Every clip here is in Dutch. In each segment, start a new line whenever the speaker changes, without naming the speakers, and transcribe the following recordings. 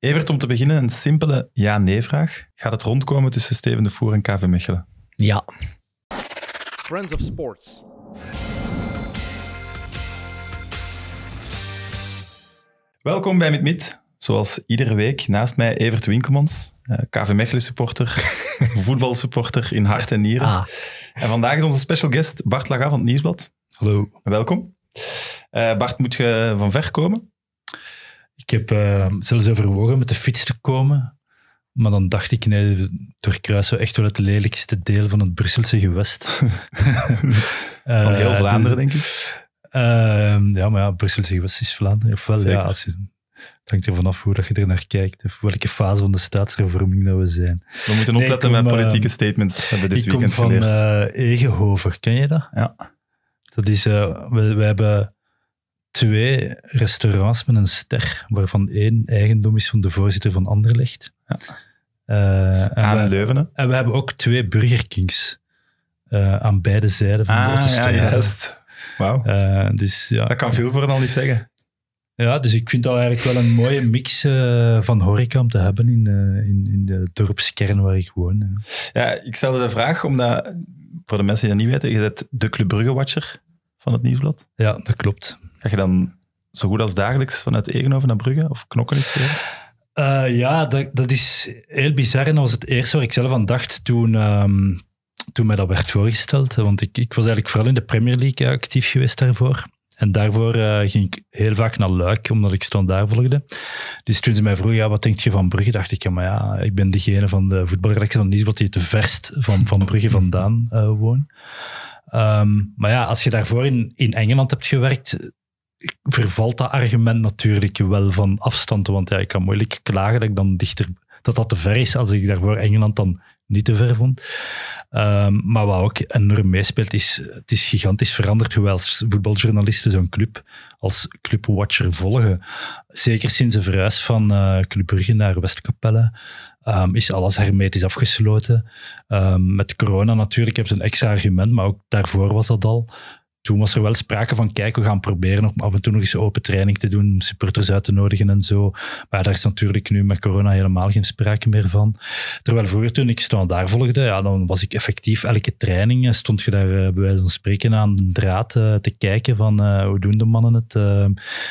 Evert, om te beginnen een simpele ja-nee-vraag. Gaat het rondkomen tussen Steven de Voer en KV Mechelen? Ja.
Friends of Sports.
Welkom bij MidMid. Zoals iedere week naast mij Evert Winkelmans, eh, KV Mechelen supporter, voetbalsupporter in hart en nieren. Ah. En vandaag is onze special guest Bart Laga van het Nieuwsblad. Hallo. Welkom. Eh, Bart, moet je van ver komen?
Ik heb eh, zelfs overwogen met de fiets te komen. Maar dan dacht ik, nee, doorkruisen zou echt wel het lelijkste deel van het Brusselse gewest. van heel eh, dus, Vlaanderen, denk ik. Ehm, ja, maar ja, Brusselse gewest is Vlaanderen. Ofwel, Zeker. ja, je, het hangt er vanaf hoe dat je er naar kijkt, of welke fase van de staatshervorming dat we zijn. We moeten opletten met politieke eh,
statements, hebben dit ik weekend kom van
uh, ken je dat? Ja. Dat is, uh, hebben twee restaurants met een ster, waarvan één eigendom is van de voorzitter van Anderlecht. Ja. aan eh, en Leuven. en we hebben ook twee Burger Kings eh, aan beide zijden van ah, de autostrade. Ja, juist. Wauw. Eh,
dus, ja. Dat kan veel voor al niet zeggen.
Ja, dus ik vind dat eigenlijk wel een mooie mix van horeca om te hebben in, in, in, de dorpskern waar ik woon.
Ja, ik stelde de vraag omdat, voor de mensen die dat niet weten, je bent de Club Brugge Watcher van het Nieuwsblad. Ja, dat klopt. Ga je dan zo goed als dagelijks vanuit Egenhoven naar Brugge of knokken is
uh, ja, dat, dat, is heel bizar. En dat was het eerste waar ik zelf aan dacht toen, ehm, toen mij dat werd voorgesteld. Want ik, ik was eigenlijk vooral in de Premier League eh, actief geweest daarvoor. En daarvoor eh, ging ik heel vaak naar Luik, omdat ik stond daar volgde. Dus toen ze mij vroegen, ja, wat denk je van Brugge? Dacht ik, ja, maar ja, ik ben degene van de voetbalredactie van Nisbot die het verst van, van Brugge vandaan uh, woont. Ehm, maar ja, als je daarvoor in, in Engeland hebt gewerkt, vervalt dat argument natuurlijk wel van afstand. Want ja, ik kan moeilijk klagen dat ik dan dichter, dat dat te ver is als ik daarvoor Engeland dan niet te ver vond. Ehm, maar wat ook enorm meespeelt, is het is gigantisch veranderd hoe wij als voetbaljournalisten zo'n club als clubwatcher volgen. Zeker sinds de verhuis van uh, Club Brugge naar Westkapelle um, is alles hermetisch afgesloten. Um, met corona natuurlijk hebben ze een extra argument, maar ook daarvoor was dat al toen was er wel sprake van, kijk, we gaan proberen om af en toe nog eens open training te doen, om supporters uit te nodigen en zo. Maar daar is natuurlijk nu met corona helemaal geen sprake meer van. Terwijl vroeger, toen ik stond daar volgde, ja, dan was ik effectief elke training, eh, stond je daar eh, bij wijze van spreken aan de draad eh, te kijken van hoe doen de mannen het. Uh,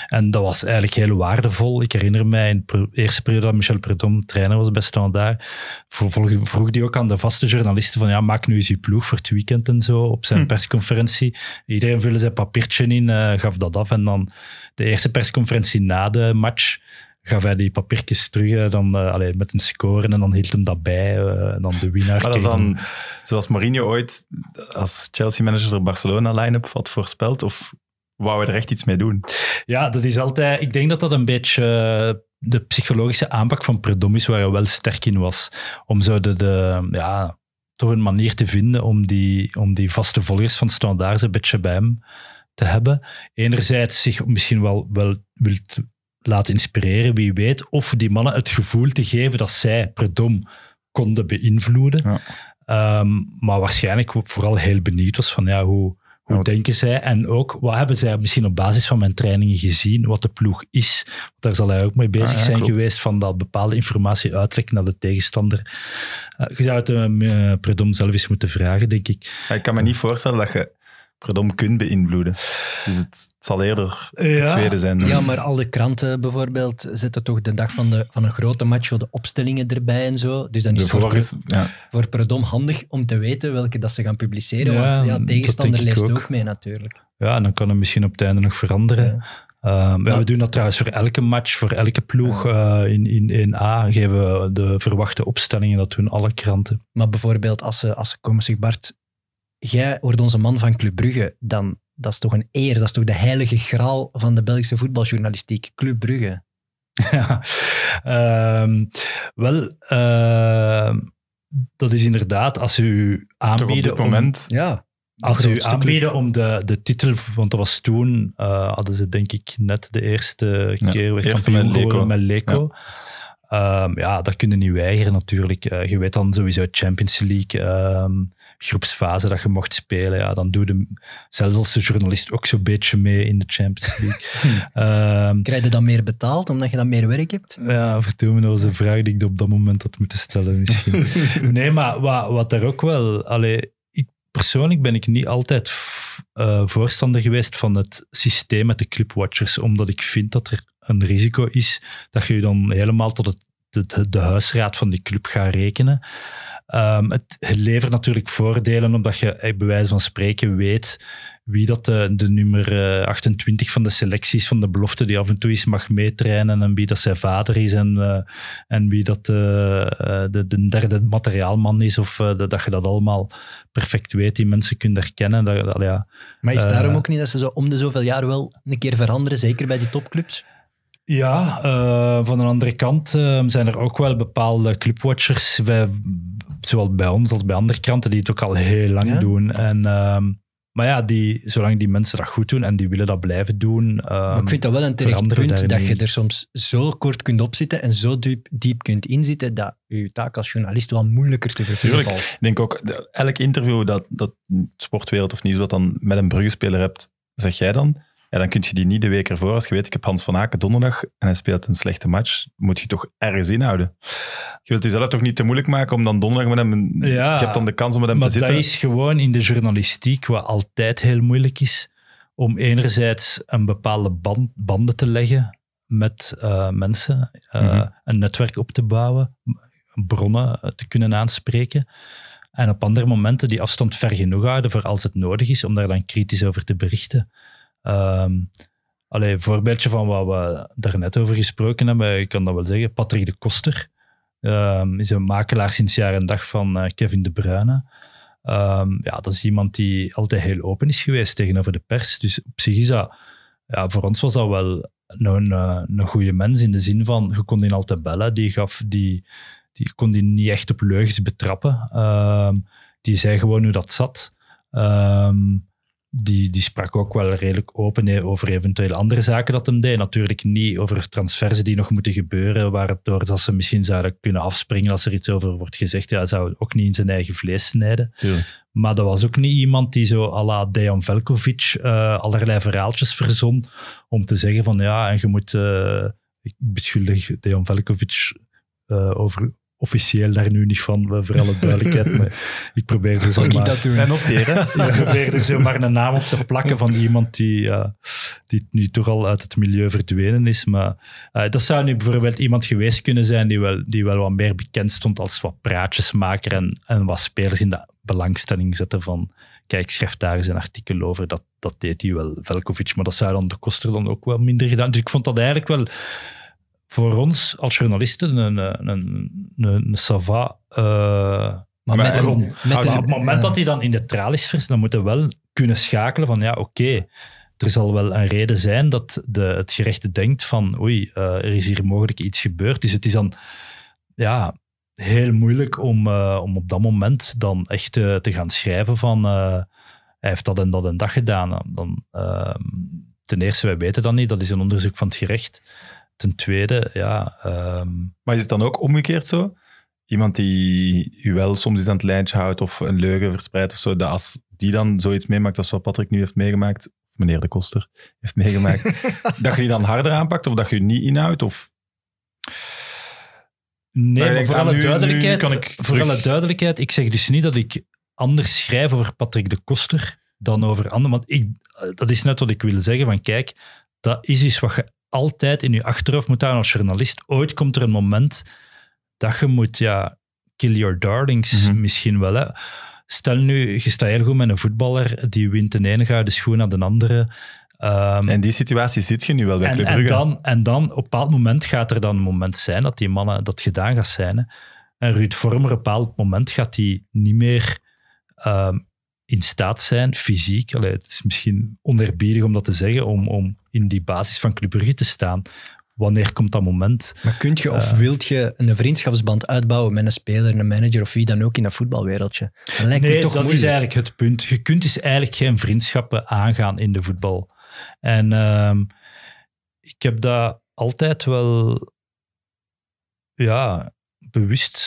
en dat was eigenlijk heel waardevol. Ik herinner mij in de eerste periode dat Michel Predom trainer was bij Standaard, vroeg die ook aan de vaste journalisten van, ja, maak nu eens je ploeg voor het weekend en zo, op zijn hm. persconferentie iedereen vulde zijn papiertje in, eh, gaf dat af. En dan de eerste persconferentie na de match gaf hij die papiertjes
terug eh, dan, uh, met een score en dan hield hem dat bij. en dan de winnaar. Maar dat dan, zoals Mourinho ooit als Chelsea-manager de Barcelona-line-up had voorspeld, of wou we er echt iets mee doen? Ja, dat is altijd... Ik denk dat dat een beetje... de psychologische
aanpak van Predom is waar hij wel sterk in was. Om zo de, de ja, toch een manier te vinden om die, om die vaste volgers van standaardse een beetje bij hem te hebben. Enerzijds zich misschien wel, wel wilt laten inspireren, wie weet, of die mannen het gevoel te geven dat zij per konden beïnvloeden. Ehm, maar waarschijnlijk vooral heel benieuwd was van ja, hoe, nou, Hoe denken zij? En ook, wat hebben zij misschien op basis van mijn trainingen gezien? Wat de ploeg is? daar zal hij ook mee bezig ah, zijn geweest van dat bepaalde informatie uitlekken naar de tegenstander. Eh, je zou het uh, eh, eh, Predom zelf eens moeten
vragen, denk ik. ik kan me niet voorstellen dat je Predom kunt beïnvloeden. Dus het zal eerder ja. het tweede zijn. Ja, maar
de kranten bijvoorbeeld zetten toch de dag van, de, van een grote match de opstellingen erbij en zo. Dus dan is het voor, ja. voor Perdom handig om te weten welke dat ze gaan publiceren. Ja, want ja, tegenstander leest ook. ook. mee natuurlijk.
Ja, en dan kan het misschien op het einde nog veranderen. Ehm, we doen dat trouwens voor elke match, voor elke ploeg eh, in, in,
in A geven we de verwachte opstellingen. Dat doen alle kranten. Maar bijvoorbeeld als ze, als ze zich Bart jij wordt onze man van Club Brugge, dan dat is toch een eer, dat is toch de heilige graal van de Belgische voetbaljournalistiek, Club Brugge. Ja, ehm, wel, ehm, dat is inderdaad als u
aanbieden. op moment. Om, ja.
Als u aanbieden
om de, de titel, want dat was toen, eh, hadden ze denk ik net de eerste keer weer kampioen geworden met Leco. Ja. Ehm, ja. dat kunnen niet weigeren natuurlijk. Eh, je weet dan sowieso Champions League groepsfase dat je mocht spelen, ja, dan doe je zelfs als de journalist ook zo'n beetje mee in de Champions League. um, Krijg je dan meer betaald omdat je dan meer werk hebt? Ja, vertel me, dat was een vraag die ik op dat moment had moeten stellen misschien. nee, maar wat, wat er ook wel... Allee, ik, persoonlijk ben ik niet altijd eh, voorstander geweest van het systeem met de clipwatchers, omdat ik vind dat er een risico is dat je je dan helemaal tot het de, de huisraad van die club gaat rekenen. Ehm, het, levert natuurlijk voordelen omdat je eh, bij wijze van spreken weet wie dat de, nummer 28 eh, van de selecties van de belofte die af en toe eens mag meetrainen en wie dat zijn vader is en, eh, en wie dat de, de, derde materiaalman is of dat, dat, je dat allemaal perfect weet, die mensen kunt herkennen. Dat, dat, ja. Maar is daarom ook
niet dat ze zo om de zoveel jaar wel een keer veranderen, zeker bij die topclubs? Ja, eh, van de andere kant eh,
zijn er ook wel bepaalde clubwatchers, bij, zowel bij ons als bij andere kranten, die het ook al heel lang doen. En, ehm, maar ja, die, zolang die mensen dat goed doen en die willen dat blijven
doen. Ehm, maar ik vind dat wel een terecht punt dat je er
soms zo kort kunt opzitten en zo diep, diep kunt inzitten dat je taak als journalist wel moeilijker te vervullen valt. Ik
denk ook, elk interview dat, dat Sportwereld of Nieuws wat dan met een Bruggespeler hebt, zeg jij dan ja, dan kun je die niet de week ervoor. Als je weet, ik heb Hans van Aken donderdag en hij speelt een slechte match, moet je toch ergens inhouden. Je wilt jezelf toch niet te moeilijk maken om dan donderdag met hem... je hebt dan de kans om met hem te zitten. Maar dat is
gewoon in de journalistiek, wat altijd heel moeilijk is, om enerzijds een bepaalde banden te leggen met eh, mensen, eh, mhm. een netwerk op te bouwen, bronnen eh, te kunnen aanspreken. En op andere momenten die afstand ver genoeg houden voor als het nodig is om daar dan kritisch over te berichten. Um, Allee, een voorbeeldje van wat we daarnet over gesproken hebben, ik kan dat wel zeggen. Patrick de Koster ehm, is een makelaar sinds jaar en dag van eh, Kevin De Bruyne. Ehm, ja, dat is iemand die altijd heel open is geweest tegenover de pers. Dus op zich is dat, ja, voor ons was dat wel een, een, eh, een goede mens in de zin van, je kon die altijd bellen. Die, gaf, die, die kon die niet echt op leugens betrappen. die zei gewoon hoe dat zat. Um, die, die sprak ook wel redelijk open over eventuele andere zaken dat hem deed. Natuurlijk niet over transfers die nog moeten gebeuren, waardoor dat ze misschien zouden kunnen afspringen als er iets over wordt gezegd. Ja, hij zou ook niet in zijn eigen vlees snijden. Maar dat was ook niet iemand die zo à la Dejan Velkovic eh, allerlei verhaaltjes verzon om te zeggen van ja, en je moet... Uh, ik beschuldig Dejan Velkovic eh, over officieel daar nu niet van, voor alle duidelijkheid. Maar ik probeer dus al maar... dat doen? En noteren. ik probeer er zo maar een naam op te plakken van iemand die, uh, die nu toch al uit het milieu verdwenen is. Maar eh, dat zou nu bijvoorbeeld iemand geweest kunnen zijn die wel, die wel wat meer bekend stond als wat praatjesmaker en, en wat spelers in de belangstelling zetten van kijk, schrijf daar eens een artikel over. Dat, dat deed hij wel, Velkovic. Maar dat zou dan de koster dan ook wel minder gedaan. Dus ik vond dat eigenlijk wel voor ons als journalisten een, eh, een, een, een eh, maar, met, ah, op het moment dat hij dan in de tralies is, dan moeten we wel kunnen schakelen van ja, oké. er zal wel een reden zijn dat de, het gerecht denkt van oei, eh, er is hier mogelijk iets gebeurd. Dus het is dan ja, heel moeilijk om, om op dat moment dan echt te gaan schrijven van hij heeft dat en dat en dat gedaan. Dan, ehm, ten
eerste, wij weten dat niet, dat is een onderzoek van het gerecht ten tweede, ja... Ehm, maar is het dan ook omgekeerd zo? Iemand die u wel soms is aan het lijntje houdt of een leugen verspreidt of zo, dat als die dan zoiets meemaakt als wat Patrick nu heeft meegemaakt, of meneer de Koster heeft meegemaakt, dat je die dan harder aanpakt of dat je, niet inhoudt? Of... Nee, maar, voor, alle, duidelijkheid, voor alle duidelijkheid, ik zeg dus niet dat ik
anders schrijf over Patrick de Koster dan over anderen. Want ik, dat is net wat ik wil zeggen. Van kijk, dat is iets wat je altijd in je achterhoofd moet houden als journalist. Ooit komt er een moment dat je moet, ja, kill your darlings mhm. misschien wel. Hè. Stel nu, je staat heel goed met een voetballer, die wint de ene gouden schoen aan de andere. Um, ehm, en die situatie zit je nu wel bij en, En dan, en dan, op een bepaald moment gaat er dan een moment zijn dat die mannen dat gedaan gaan zijn. Hè. En Ruud Vormer, op een bepaald moment gaat hij niet meer ehm, in staat zijn, fysiek, allee, het is misschien onerbiedig om dat te zeggen, om, om in die basis
van Club te staan. Wanneer komt dat moment? Maar kunt je of uh, wilt je een vriendschapsband uitbouwen met een speler, een manager of wie dan ook in dat voetbalwereldje? Dat lijkt me toch dat is eigenlijk
het punt. Je kunt dus eigenlijk geen vriendschappen aangaan in de voetbal. En ehm, ik heb dat altijd wel... Ja, bewust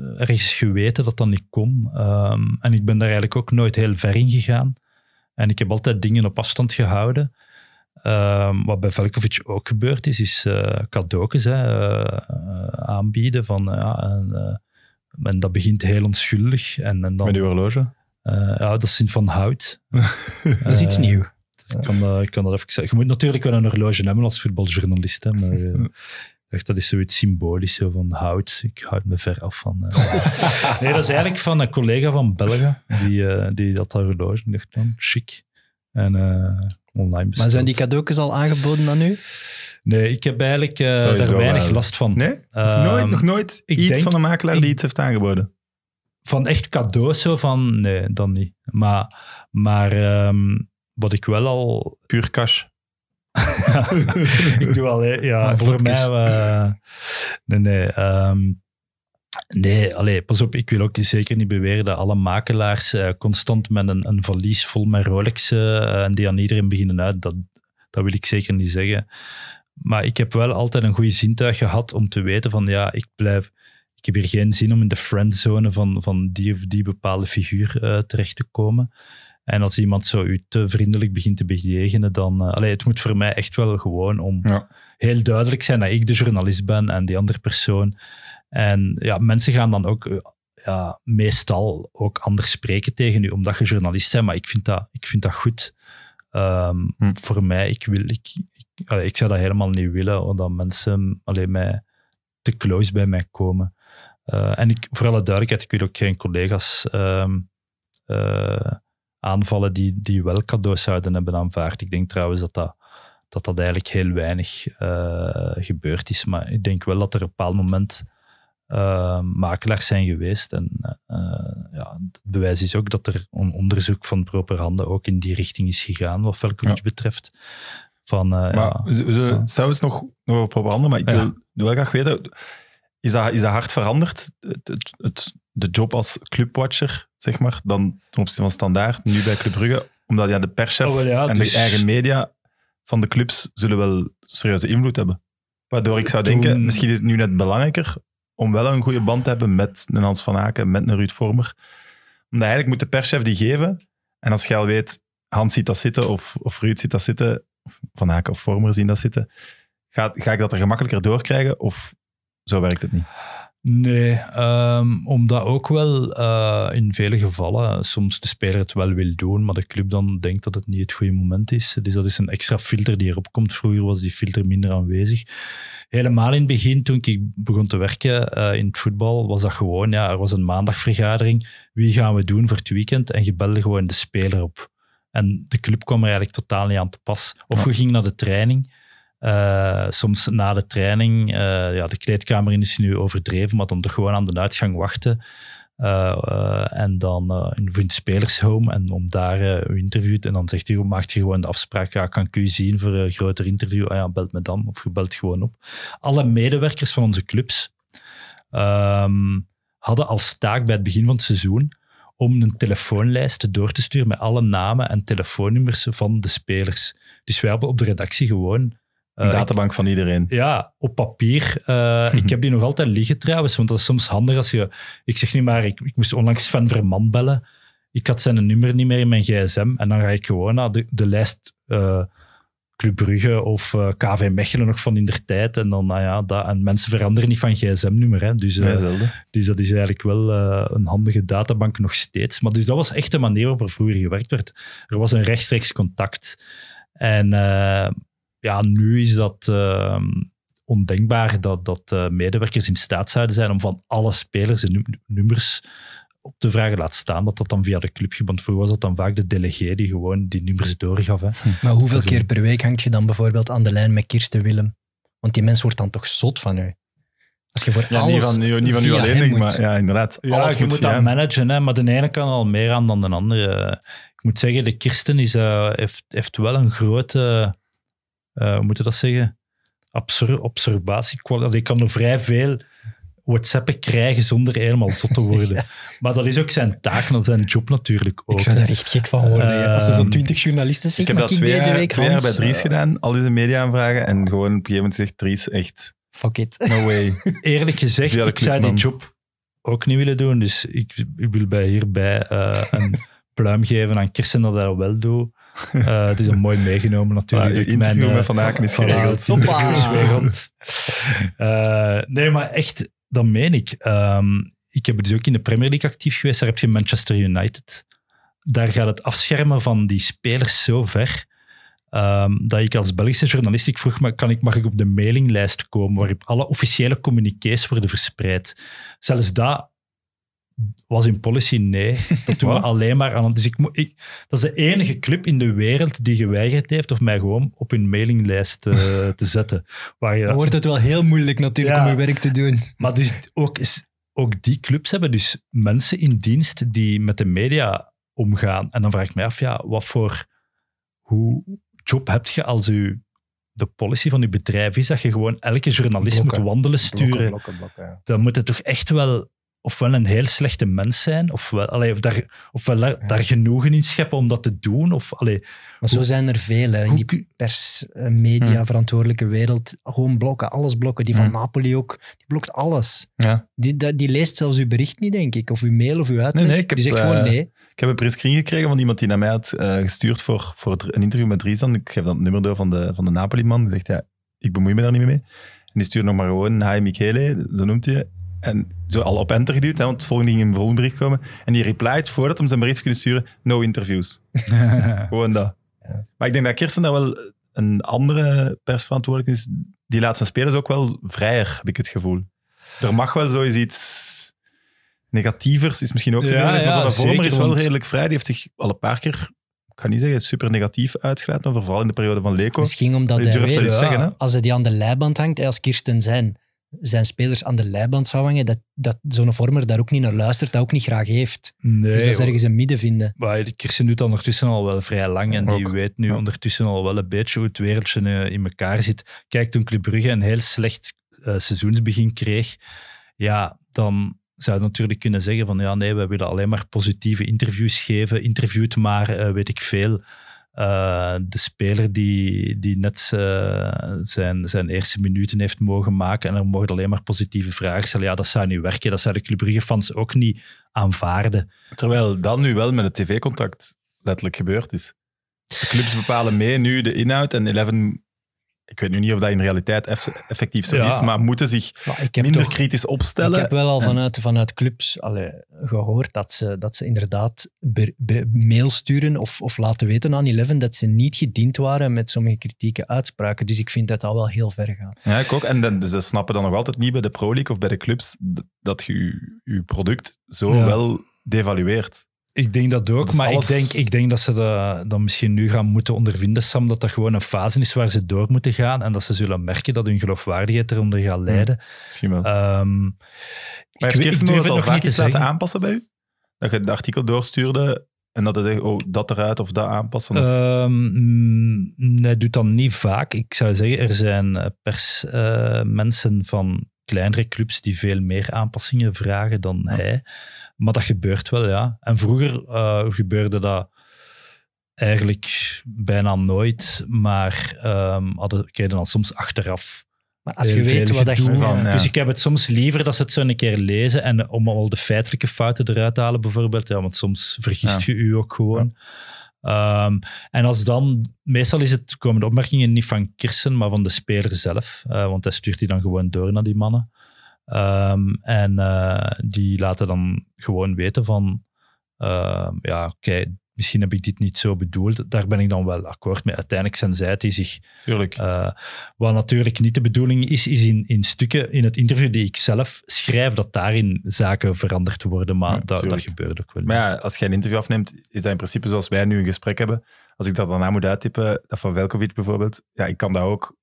eh, ergens geweten dat dat niet kon. Ehm, en ik ben daar eigenlijk ook nooit heel ver in gegaan. En ik heb altijd dingen op afstand gehouden. Ehm, wat bij Velkovic ook gebeurd is, is uh, hè, eh, aanbieden. Van, ja, en, dat begint heel onschuldig. En, en dan, Met uw horloge? ja, dat is in van hout. dat is iets nieuws. Ik kan, ik kan dat even zeggen. Je moet natuurlijk wel een horloge hebben als voetbaljournalist. Hè, maar, dacht, dat is zoiets symbolisch zo van hout. Ik houd me ver af van. Eh, nee, dat is eigenlijk van een collega van België. Die, uh, die dat daar horloge. Ik dacht, dan oh, chic. En eh, online besteld. Maar zijn die
cadeautjes al aangeboden aan u? Nee,
ik heb eigenlijk daar weinig last van. Nee? Ehm, nooit, nog nooit ik iets denk, van de makelaar
die iets heeft aangeboden? Van echt cadeaus zo van, nee,
dan niet. Maar, maar ehm, wat ik wel al... Puur cash? ik doe al. ja, ah, voor mij... Eh, nee, nee. Ehm, nee, allee, pas op, ik wil ook zeker niet beweren dat alle makelaars eh, constant met een, een valies vol met Rolexen eh, en die aan iedereen beginnen uit. Dat, dat wil ik zeker niet zeggen. Maar ik heb wel altijd een goede zintuig gehad om te weten van ja, ik blijf... Ik heb hier geen zin om in de friendzone van, van die of die bepaalde figuur terecht te komen. En als iemand zo u te vriendelijk begint te bejegenen, dan... Uh, allee, het moet voor mij echt wel gewoon om heel duidelijk zijn dat ik de journalist ben en die andere persoon. En ja, mensen gaan dan ook eh, ja, meestal ook anders spreken tegen u, omdat je journalist bent. Maar ik vind dat, ik vind dat goed. Ehm, hm. Voor mij, ik, wil, ik, ik, ik, zou dat helemaal niet willen, omdat mensen alleen mij te close bij mij komen. Eh, en ik, voor alle duidelijkheid, ik wil ook geen collega's... Ehm, aanvallen die, die wel cadeaus zouden hebben aanvaard. Ik denk trouwens dat dat, dat, dat eigenlijk heel weinig eh, gebeurd is. Maar ik denk wel dat er op een bepaald moment eh, makelaars zijn geweest. En eh, ja, het bewijs is ook dat er een onderzoek van handen ook in die richting is gegaan, wat Velkovic ja. betreft.
Van, maar ja, nog, nog op handen, maar ik wil wel graag weten is dat, is dat hard veranderd? Het, het, de job als clubwatcher, zeg maar, dan ten opzichte van standaard, nu bij Club Brugge, omdat ja, de perschef oh, en de dus- eigen media van de clubs zullen wel serieuze invloed hebben. Waardoor ik zou denken, misschien is het nu net belangrijker om wel een goede band te hebben met een Hans van Aken, met een Ruud Vormer. Omdat eigenlijk moet de perschef die geven. En als je weet, Hans ziet dat zitten of, of Ruud ziet dat zitten, of Van Aken of Vormer zien dat zitten, ga, ga ik dat er gemakkelijker doorkrijgen? Of zo werkt het niet.
Nee, um, omdat ook wel eh, in vele gevallen eh, soms de speler het wel wil doen, maar de club dan denkt dat het niet het goede moment is. Dus dat is een extra filter die erop komt. Vroeger was die filter minder aanwezig. Helemaal in het begin, toen ik begon te werken eh, in het voetbal, was dat gewoon, ja, er was een maandagvergadering. Wie gaan we doen voor het weekend? En je belde gewoon de speler op. En de club kwam er eigenlijk totaal niet aan te pas. Of we gingen naar de training eh, soms na de training, eh, ja, de kleedkamer is nu overdreven, maar dan toch gewoon aan de uitgang wachten. Eh, en dan in de spelershome en om daar een interview En dan zegt hij, maakt je gewoon de afspraak, ja, kan ik u zien voor een groter interview? Ah ja, belt me dan. Of je belt gewoon op. Alle medewerkers van onze clubs ehm, hadden als taak bij het begin van het seizoen om een telefoonlijst door te sturen met alle namen en telefoonnummers van de spelers. Dus wij hebben op de redactie gewoon een eh, databank van iedereen. Ja, op papier. Eh, ik heb die nog altijd liggen trouwens, want dat is soms handig als je... Ik zeg niet maar, ik, ik moest onlangs van Verman bellen. Ik had zijn nummer niet meer in mijn gsm. En dan ga ik gewoon naar de, de lijst uh, Club Brugge of KV Mechelen nog van in der tijd. En dan, nou ja, dat, en mensen veranderen niet van gsm-nummer. Dus, nee, dus dat is eigenlijk wel een handige databank nog steeds. Maar dus dat was echt de manier waarop er vroeger gewerkt werd. Er was een rechtstreeks contact. En ja, nu is dat ehm, ondenkbaar dat, dat eh, medewerkers in staat zouden zijn om van alle spelers de nummers op te vragen. Laat staan dat dat dan via de club Want Vroeger was dat dan vaak de delegé die gewoon die nummers doorgaf. Hè.
Hm. Maar hoeveel keer per week hangt je dan bijvoorbeeld aan de lijn met Kirsten Willem? Want die mens wordt dan toch zot van u? Als je voor alles niet van, nu, niet van u alleen, maar ja, inderdaad. Ja, je moet dat
managen, hè, maar de ene kan al meer aan dan de andere. Ik moet zeggen, de Kirsten is, eh, heeft, heeft wel een grote eh, hoe moet je dat zeggen? Absur Ik kan nog vrij veel WhatsAppen krijgen zonder helemaal zot te worden. Maar dat is ook zijn taak en zijn job natuurlijk
ook. Ik zou daar echt gek van worden. als er zo'n ehm,
twintig journalisten zijn ik heb dat twee, deze week twee jaar bij Dries gedaan,
al deze media-aanvragen, en gewoon op een gegeven moment zegt Dries echt... Fuck it. No way. Eerlijk gezegd, ik zou die job
ook niet willen doen, dus ik, wil bij hierbij eh, een pluim geven aan Kirsten dat hij dat wel doet. Eh, het is een mooi meegenomen natuurlijk. je ah, mijn, met eh, Van Aken is geregeld. geregeld. Uh, nee, maar echt, dat meen ik. Ehm, ik heb dus ook in de Premier League actief geweest. Daar heb je Manchester United. Daar gaat het afschermen van die spelers zo ver... Ehm, dat ik als Belgische journalist vroeg, maar kan ik, mag ik op de mailinglijst komen waarop alle officiële communiqués worden verspreid? Zelfs dat was in policy nee. Dat doen we alleen maar aan. Dus ik, ik, dat is de enige club in de wereld die geweigerd heeft of mij gewoon op hun mailinglijst eh, te zetten. Waar je, Dan wordt het
wel heel moeilijk natuurlijk om je werk te doen. Maar dus
ook, ook die clubs hebben dus mensen in dienst die met de media omgaan. En dan vraag ik mij af, ja, wat voor hoe job heb je als u de policy van uw bedrijf is dat je gewoon elke journalist blokken, moet wandelen, sturen. Dan moet het toch echt wel ofwel een heel slechte mens zijn, ofwel, allee, of daar, ofwel ja.
daar genoegen in scheppen om dat te doen. Of, allee, maar zo zijn er vele in die pers, eh, media, hmm. verantwoordelijke wereld. Gewoon blokken, alles blokken. Die van hmm. Napoli ook, die blokt alles. Ja. Die, die, leest zelfs uw bericht niet, denk ik, of uw mail of uw uitleg. Nee, nee, ik dus heb, die zegt gewoon eh, nee.
ik heb een prescreen gekregen van iemand die naar mij had eh, gestuurd voor, voor een interview met Rizan. Ik geef dan het nummer door van de, van de Napoli-man. Die zegt, ja, ik bemoei me daar niet meer mee. En die stuurt nog maar gewoon, hi Michele, zo noemt hij en zo al op enter geduwd, hè, want het volgende ging een volgende bericht komen. En die replied, voordat hem zijn bericht kunnen sturen, no interviews. Gewoon dat. Ja. Maar ik denk dat Kirsten dat wel een andere persverantwoordelijk is. Die laat zijn spelers ook wel vrijer, heb ik het gevoel. Er mag wel zoiets iets negatievers, is misschien ook te ja, duidelijk, maar ja, Vormer is wel redelijk vrij. Die heeft zich al een paar keer ik niet zeggen super negatief uitgeleid vooral in de periode van Leko. Misschien omdat hij,
als hij die aan de leiband hangt, als Kirsten zijn, zijn spelers aan de leiband zou hangen, dat, dat zo'n vormer daar ook niet naar luistert, dat ook niet graag heeft. dus dat ze ergens een midden vinden.
Maar Kirsten doet ondertussen al wel vrij lang en die weet nu ondertussen al wel een beetje hoe het wereldje eh, in elkaar zit. Kijk, toen Club Brugge een heel slecht eh, seizoensbegin kreeg, ja, dan zou je natuurlijk kunnen zeggen van ja, nee, we willen alleen maar positieve interviews geven, interviewt maar, eh, weet ik veel. Eh, de speler die, die net eh, zijn, zijn eerste minuten heeft mogen maken en er mogen alleen maar positieve vragen stellen.
Ja, dat zou niet werken. Dat zou de Club Brugge fans ook niet aanvaarden. Terwijl dat nu wel met het tv-contact letterlijk gebeurd is. De clubs bepalen mee nu de inhoud en Eleven ik weet nu niet of dat in realiteit effectief zo is, maar moeten zich minder kritisch opstellen. Ik heb wel al vanuit,
vanuit clubs allee, gehoord dat ze, dat ze inderdaad mail sturen of, of laten weten aan Eleven dat ze niet gediend waren met sommige kritieke uitspraken. Dus ik vind dat al wel heel ver gaat.
Ja, ik ook. En dan, dus ze snappen dan nog altijd niet bij de Pro League of bij de clubs dat je je product zo wel devalueert. Ik denk dat ook, maar ik, denk,
ik denk dat ze dat dan misschien nu gaan moeten ondervinden, Sam, dat dat gewoon een fase is waar ze door moeten gaan en dat ze zullen merken dat hun geloofwaardigheid eronder gaat hmm. leiden. misschien wel. Um,
maar ik, heeft Kirsten nog niet iets laten aanpassen bij u? Dat je het artikel doorstuurde en dat hij zegt, oh, dat eruit of dat aanpassen? Of... nee,
ehm, mm, doet dat niet vaak. Ik zou zeggen, er zijn eh, persmensen eh, uh, van kleinere clubs die veel meer aanpassingen vragen dan hij. Maar dat gebeurt wel, ja. En vroeger eh, gebeurde dat eigenlijk bijna nooit, maar um, ehm, hadden, kregen dan soms achteraf. Maar als je weet wat je Van, Dus ik heb het soms liever dat ze het zo een keer lezen en om al de feitelijke fouten eruit te halen, bijvoorbeeld. Ja, want soms vergist je u ook gewoon. Ehm, en als dan, meestal is het, komen de opmerkingen niet van Kirsten, maar van de speler zelf. Eh, want hij stuurt die dan gewoon door naar die mannen. Ehm, en eh, die laten dan gewoon weten van, ehm, ja, oké, misschien heb ik dit niet zo bedoeld. Daar ben ik dan wel akkoord mee. Uiteindelijk zijn zij die zich... Tuurlijk. Eh, wat natuurlijk niet de bedoeling is, is in, in stukken, in het interview die ik zelf schrijf, dat
daarin zaken veranderd worden. Maar dat, dat gebeurt ook wel. Maar ja, als jij een interview afneemt, is dat in principe zoals wij nu een gesprek hebben. Als ik dat daarna moet uittypen, dat van Velkovic bijvoorbeeld, ja, ik kan dat ook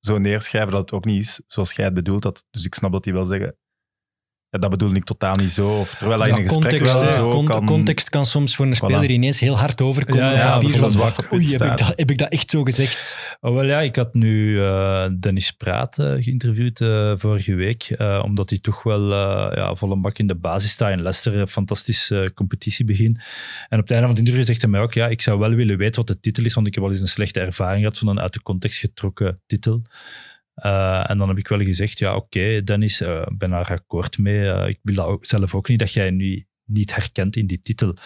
zo neerschrijven dat het ook niet is zoals jij het bedoelt had. Dus ik snap dat hij wel zeggen, ja, dat bedoel ik totaal niet zo. Of terwijl hij ja, in een context, kan... Context
kan soms voor een speler ineens heel hard overkomen. Ja, ja, ja oei, heb ik, dat, heb ik, dat, echt zo gezegd? Oh, wel ja, ik
had nu eh, Dennis Praten eh, geïnterviewd eh, vorige week. omdat hij toch wel ja, vol een bak in de basis staat in Leicester. Een fantastische competitie begin. En op het einde van het interview zegt hij mij ook... Ja, ik zou wel willen weten wat de titel is. Want ik heb wel eens een slechte ervaring gehad van een uit de context getrokken titel. Eh, en dan heb ik wel gezegd, ja oké okay, Dennis, eh, ik ben daar akkoord mee. Eh, ik wil dat zelf ook niet dat jij nu niet herkent in die titel.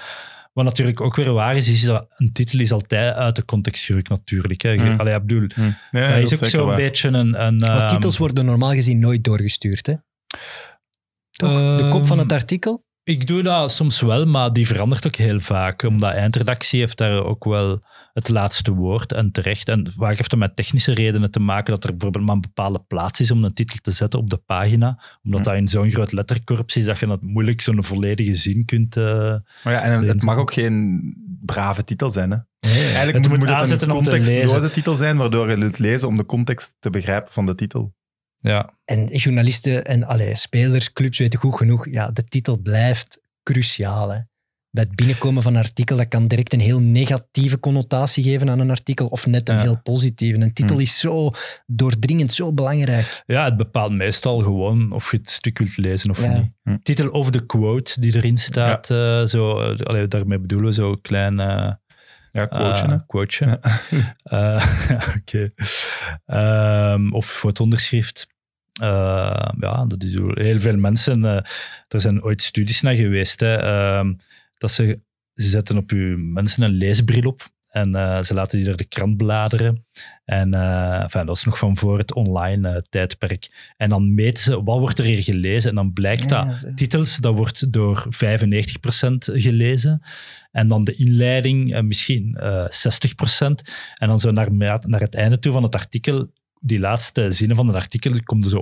Wat natuurlijk ook weer waar is, is dat een titel is altijd uit de context gerukt natuurlijk. Hè. Mm. Allee, Abdul,
mm. ja, dat, is ook zo'n beetje een...
een ehm, titels
worden normaal gezien nooit doorgestuurd, hè? Toch? de kop van het ehm. artikel?
Ik doe dat soms wel, maar die verandert ook heel vaak. Omdat eindredactie heeft daar ook wel het laatste woord en terecht. En vaak heeft het met technische redenen te maken dat er bijvoorbeeld maar een bepaalde plaats is om een titel te zetten op de pagina. Omdat dat in zo'n groot letterkorps is dat je dat moeilijk zo'n volledige zin kunt... Eh, maar ja, en het mag ook geen
brave titel zijn, hè? Eigenlijk het moet, het een contextloze titel zijn, waardoor je het lezen om de context te begrijpen van de titel. Ja.
En journalisten en alle spelers, clubs weten goed genoeg, ja, de titel blijft cruciaal. Hè. Bij het binnenkomen van een artikel, dat kan direct een heel negatieve connotatie geven aan een artikel, of net een heel positieve. Een titel hm. is zo doordringend, zo belangrijk.
Ja, het bepaalt meestal gewoon of je het stuk wilt lezen of niet.
Hm. Titel of de
quote die erin staat, eh, zo, eh, allee, daarmee bedoelen we zo'n klein... Uh, ja, Oké. Ehm, of voor het onderschrift. Eh, ja, dat is heel veel mensen. Uh, er zijn ooit studies naar geweest hè, ehm, dat ze, ze zetten op je mensen een leesbril op. En eh, ze laten die er de krant bladeren. En enfin, dat is nog van voor het online tijdperk. En dan meten ze wat wordt er hier gelezen. En dan blijkt dat titels, dat wordt door 95% gelezen. En dan de inleiding misschien 60%. En dan zo naar, naar het einde toe van het artikel die laatste zinnen van het artikel komt er dus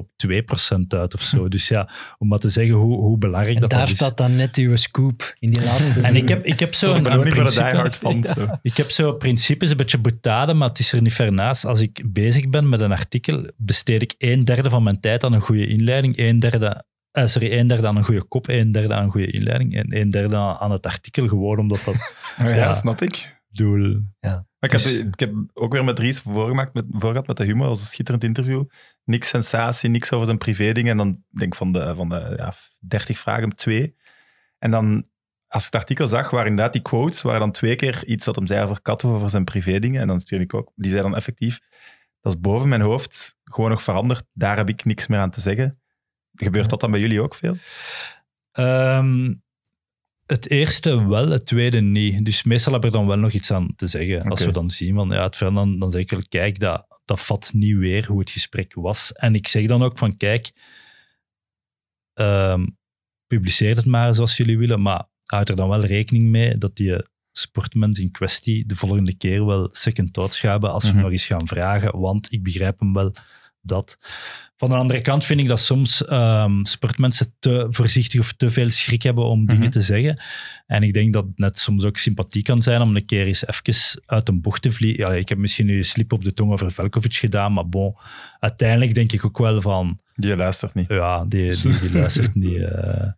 zo op 2% uit of zo. Hm. Dus ja, om maar te zeggen hoe, hoe belangrijk dat daar is. Daar staat
dan net uw scoop in die laatste zin. En ik heb, ik heb zo een, een principe. Van, zo.
Ik heb zo principes, een beetje boetade, maar het is er niet ver naast. Als ik bezig ben met een artikel, besteed ik een derde van mijn tijd aan een goede inleiding, een derde uh, sorry, een derde aan een goede kop, een derde aan een goede inleiding en een derde aan, het artikel, gewoon omdat dat... ja, ja,
snap ik. Doel. Ja. Dus- ik, heb, ik, ook weer met Ries voorgemaakt, met, met de humor. als een schitterend interview. Niks sensatie, niks over zijn privé dingen En dan denk ik van de, van de ja, 30 vragen, twee. En dan, als ik het artikel zag, waren inderdaad die quotes, waren dan twee keer iets wat hem zei over katten over zijn privé-dingen. En dan stuurde ik ook, die zei dan effectief, dat is boven mijn hoofd, gewoon nog veranderd. Daar heb ik niks meer aan te zeggen. Gebeurt dat dan bij jullie ook veel? Um, het eerste wel, het tweede niet.
Dus meestal heb er dan wel nog iets aan te zeggen. Als we dan zien van ja, het dan, dan zeg ik wel, kijk, dat, dat vat niet weer hoe het gesprek was. En ik zeg dan ook van kijk, ehm, publiceer het maar zoals jullie willen, maar houd er dan wel rekening mee dat die sportmens in kwestie de volgende keer wel second thoughts gaan hebben als we mm nog eens gaan vragen, want ik begrijp hem wel dat. Van de andere kant vind ik dat soms ehm, sportmensen te voorzichtig of te veel schrik hebben om dingen mhm. te zeggen. En ik denk dat het net soms ook sympathiek kan zijn om een keer eens even uit een bocht te vliegen. Ja, ik heb misschien nu een slip op de tong over Velkovic gedaan, maar bon, uiteindelijk denk ik ook wel van... Die luistert niet. Ja, die, die, luistert
niet. Eh,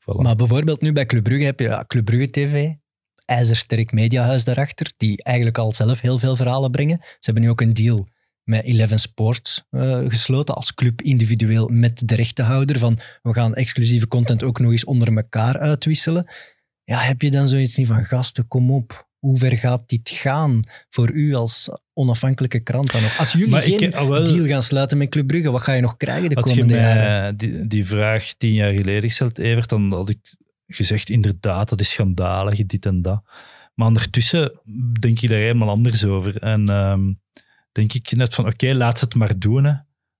voilà. Maar bijvoorbeeld nu bij Club Brugge heb je ja, Club Brugge TV, ijzersterk mediahuis daarachter, die eigenlijk al zelf heel veel verhalen brengen. Ze hebben nu ook een deal met Eleven Sports eh, gesloten als club individueel met de rechtenhouder van we gaan exclusieve content ook nog eens onder elkaar uitwisselen. Ja, heb je dan zoiets niet van gasten, kom op. Hoe ver gaat dit gaan voor u als onafhankelijke krant dan Als jullie geen ah, deal gaan sluiten met Club Brugge, wat ga je nog krijgen de komende jaren?
Die, die vraag tien jaar geleden gesteld, Evert, dan had ik gezegd inderdaad, dat is schandalig, dit en dat. Maar ondertussen denk je daar helemaal anders over. En ehm, denk ik net van, oké, laat ze het maar doen. Hè.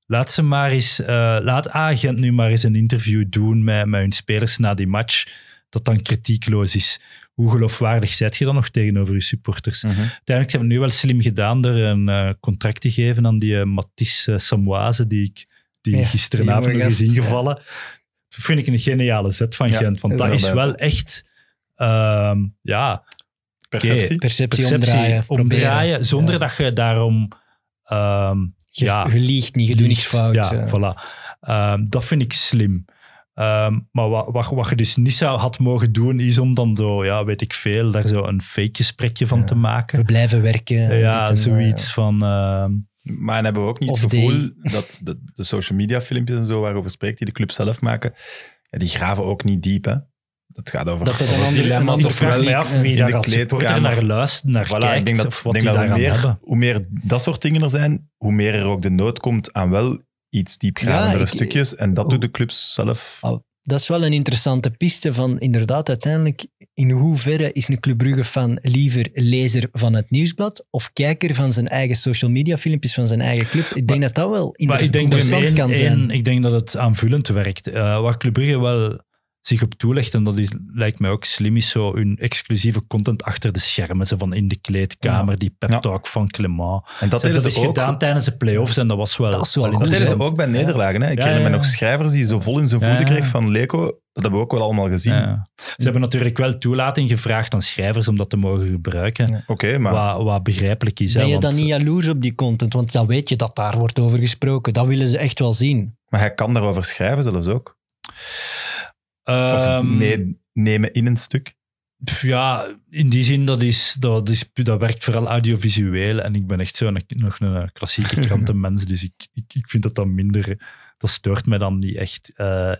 Laat ze maar eens, eh, laat agent nu maar eens een interview doen met, met hun spelers na die match, dat dan kritiekloos is. Hoe geloofwaardig zet je dan nog tegenover je supporters? Mhm. Uiteindelijk hebben we nu wel slim gedaan door een eh, contract te geven aan die uh, Matisse Samoise, die ik die gisteravond is ingevallen. Dat vind ik een geniale zet van Gent, want dat is wel echt... Ehm, ja,
Perceptie. Okay. Perceptie, Perceptie, omdraaien. omdraaien
zonder dat je daarom Um, ja, je liegt niet, je doet fout. Ja, voilà. Ehm, dat vind ik slim. Ehm, maar wat, wat, wat, je dus niet zou had mogen doen, is om dan zo, ja, weet ik veel, daar zo een
fake gesprekje
van te maken. We blijven werken. Ja, zoiets van...
maar dan hebben we ook niet het gevoel dat de, de, social media filmpjes en zo waarover spreekt, die de club zelf maken, die graven ook niet diep, hè? het gaat over, dat over dilemma's of wel af wie naar luistert, naar voilà, ik denk dat, of wat denk dat hoe, meer, hoe meer dat soort dingen er zijn, hoe meer er ook de nood komt aan wel iets diepgravendere stukjes. En dat doet oh. de clubs zelf. Oh,
dat is wel een interessante piste van inderdaad uiteindelijk in hoeverre is een Club Brugge fan liever lezer van het nieuwsblad of kijker van zijn eigen social media filmpjes van zijn eigen club? Ik denk dat dat wel interessant, kan zijn.
ik denk dat het aanvullend werkt. Uh, wat Club Brugge wel zich op toelegt. En dat is, lijkt mij ook slim, is zo hun exclusieve content achter de schermen. Zo van in de kleedkamer, die pep talk van Clement. En dat, hebben ze is ook... gedaan tijdens de playoffs en dat was wel... Dat, is wel dat deden ze ook bij nederlagen. Hè? Ik herinner me nog schrijvers die zo vol in zijn voeten kregen van LeCo. Dat hebben we ook wel allemaal gezien. Ze hebben natuurlijk wel toelating gevraagd aan schrijvers om dat te
mogen gebruiken. Oké, maar... Wat, wat, begrijpelijk is. Ben je dan niet
jaloers op die content? Want dan weet je dat daar wordt over gesproken. Dat willen ze echt wel zien. Maar
hij kan daarover schrijven zelfs ook of ehm, nemen in een stuk?
Ja, in die zin, dat, is, dat, is, dat werkt vooral audiovisueel. En ik ben echt zo nog een klassieke krantenmens, dus ik, ik, ik, vind dat dan minder... Dat stoort mij dan niet echt. Eh,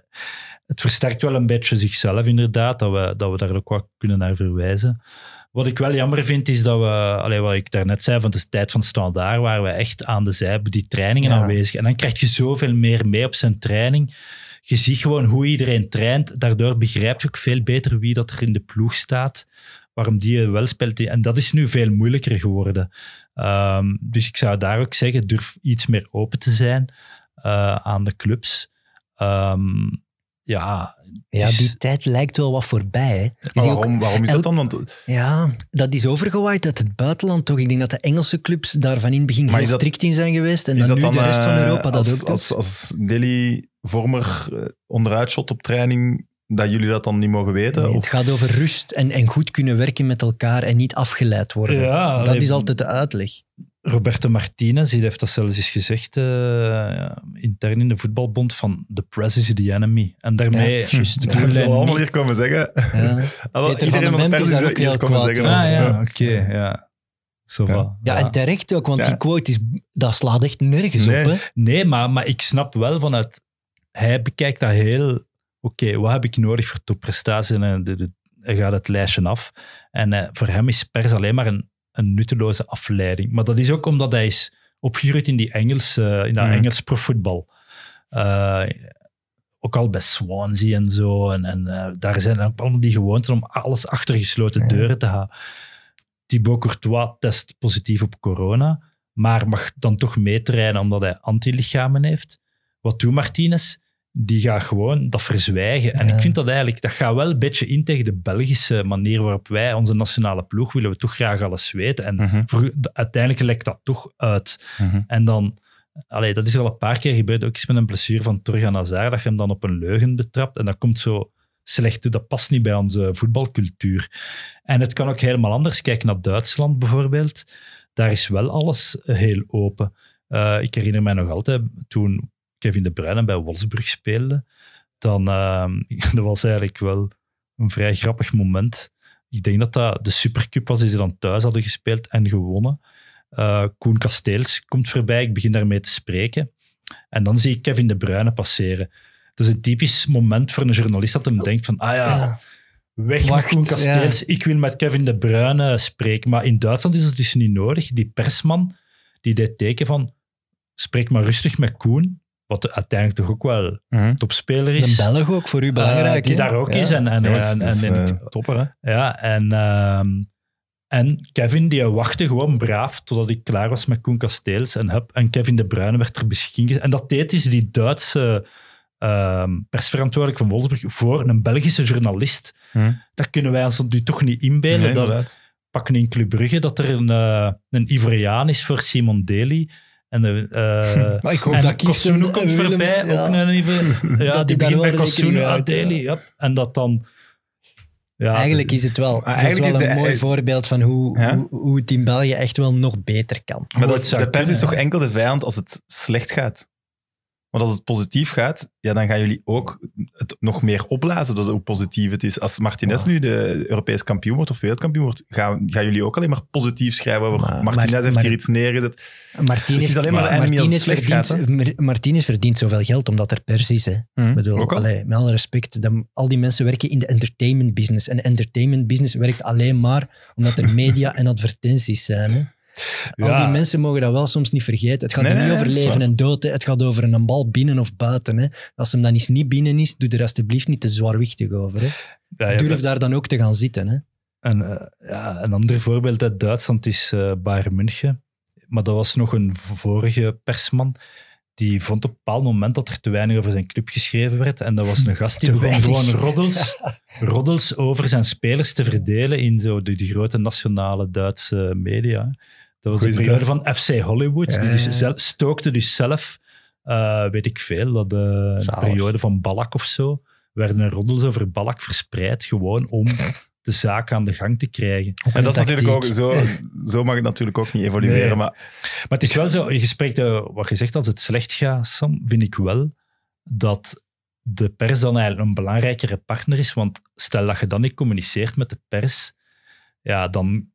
het versterkt wel een beetje zichzelf, inderdaad, dat we, dat we daar ook wat kunnen naar verwijzen. Wat ik wel jammer vind, is dat we... Allee, wat ik daarnet zei, van de tijd van standaard, waren we echt aan de zij, die trainingen aanwezig. En dan krijg je zoveel meer mee op zijn training je ziet gewoon hoe iedereen traint. Daardoor begrijp je ook veel beter wie dat er in de ploeg staat. Waarom die wel speelt. En dat is nu veel moeilijker geworden. Ehm, dus ik zou daar ook zeggen, durf iets meer open te zijn eh, aan de clubs. Um,
ja... Ja, die tijd lijkt wel wat voorbij. Hè. waarom, ook, waarom is dat dan? Want... Ja, dat is overgewaaid uit het buitenland toch. Ik denk dat de Engelse clubs daar van in het begin heel strikt in zijn geweest. En dan nu de rest van eh, Europa dat ook als,
Als Delhi vormer eh, onderuitshot op training, dat jullie dat dan niet mogen weten? het gaat
over rust en, en goed kunnen werken met elkaar en niet afgeleid worden. dat is altijd de uitleg. Roberto Martinez heeft dat zelfs
eens gezegd eh, intern in de voetbalbond van the press is the enemy. En daarmee...
Ja, juist. Ja, dat allemaal hier komen zeggen. Ja. Ah, iedereen van de, de is ook heel kwaad. Zeggen, ah, ja,
oké, ja. So ja. ja. en terecht ook, want die quote is, dat slaat echt nergens
op. Hè? Nee, maar, maar ik snap wel vanuit... Hij bekijkt dat heel... Oké, wat heb ik nodig voor topprestatie? En eh, hij gaat het lijstje af. En eh, voor hem is pers alleen maar een een nutteloze afleiding. Maar dat is ook omdat hij is opgegroeid in, die Engelse, in dat hmm. Engels profvoetbal. Eh, ook al bij Swansea en zo. En, en eh, daar zijn ook allemaal die gewoonten om alles achter gesloten deuren te gaan. Thibaut Courtois test positief op corona, maar mag dan toch meetrainen omdat hij antilichamen heeft. Wat doet Martinez? die gaat gewoon dat verzwijgen. En ik vind dat eigenlijk, dat gaat wel een beetje in tegen de Belgische manier waarop wij onze nationale ploeg willen we toch graag alles weten. En mhm. uiteindelijk lekt dat toch uit. Mhm. En dan, allee, dat is al een paar keer gebeurd, ook eens met een blessure van Torgan Hazard, dat je hem dan op een leugen betrapt. En dat komt zo slecht, dat past niet bij onze voetbalcultuur. En het kan ook helemaal anders. Kijk naar Duitsland bijvoorbeeld. Daar is wel alles heel open. Eh, ik herinner mij nog altijd toen Kevin De Bruyne bij Wolfsburg speelde, dan uh, dat was eigenlijk wel een vrij grappig moment. Ik denk dat dat de Supercup was die ze dan thuis hadden gespeeld en gewonnen. Eh, Koen Kasteels komt voorbij, ik begin daarmee te spreken. En dan zie ik Kevin De Bruyne passeren. Dat is een typisch moment voor een journalist dat hem denkt van, ah ja, weg Wacht, met Koen Kasteels, ik wil met Kevin De Bruyne spreken. Maar in Duitsland is dat dus niet nodig. Die persman, die deed teken van, spreek maar rustig met Koen wat uiteindelijk toch ook wel mhm. topspeler is. Een Belg ook, voor u ah, belangrijk. die daar ook is en, en, en, eh, en, topper, hè? Ja, en, ehm, en Kevin die wachtte gewoon braaf totdat ik klaar was met Koen Kasteels en heb en Kevin De Bruyne werd er beschikking En dat deed dus die Duitse ehm, persverantwoordelijk van Wolfsburg voor een Belgische journalist. Mhm. Dat kunnen wij ons nu toch niet inbeelden. Nee, dat, pakken in Club Brugge dat er een, eh, een Ivoriaan is voor Simon Deli en de,
uh, maar ik hoop dat Kostunu komt Willem, voorbij, ja. ook naar
even. Ja, dat die begint bij Kostunu,
Adeli, ja. En dat dan... Ja, eigenlijk is het wel, is wel een mooi eh, voorbeeld van hoe, hoe, hoe, het in België echt wel nog beter kan. Maar dat, de pers is toch
enkel de vijand als het slecht gaat? Want als het positief gaat, ja, dan gaan jullie ook het nog meer opblazen dat hoe positief het is. Als Martinez nu de Europees kampioen wordt of wereldkampioen wordt, gaan, gaan jullie ook alleen maar positief schrijven over Martinez heeft hier iets neergezet.
Martinez, dus maar, verdient, Martinez verdient zoveel geld omdat er pers is. Hè. Mhm. bedoel, allee, met alle respect, dat, al die mensen werken in de entertainment business. En de entertainment business werkt alleen maar omdat er media en advertenties zijn. Hè. Al die mensen mogen dat wel soms niet vergeten. Het gaat nee, niet over leven en dood. Het gaat over een bal binnen of buiten. Hè. Als hem dan eens niet binnen is, doe er alsjeblieft niet te zwaarwichtig over. Hè. Durf daar dan ook te gaan zitten. Hè. En, eh, ja, een
ander voorbeeld uit Duitsland is uh, Bayern München. Maar dat was nog een vorige persman die vond op een bepaald moment dat er te weinig over zijn club geschreven werd. En dat was een gast die begon gewoon roddels, roddels over zijn spelers te verdelen in zo de grote nationale Duitse media. Dat was de periode van FC Hollywood. Die dus zelf, stookte dus zelf, eh, weet ik veel, dat de eh, periode van Balak of zo, werden er roddels over Balak verspreid, gewoon om de zaak aan de gang te krijgen. En, dat is natuurlijk ook zo,
zo mag het natuurlijk ook niet evolueren. Maar, maar
het is wel zo, je spreekt, eh, wat je zegt als het slecht gaat, Sam, vind ik wel dat de pers dan eigenlijk een belangrijkere partner is. Want stel dat je dan niet communiceert met de pers, ja, dan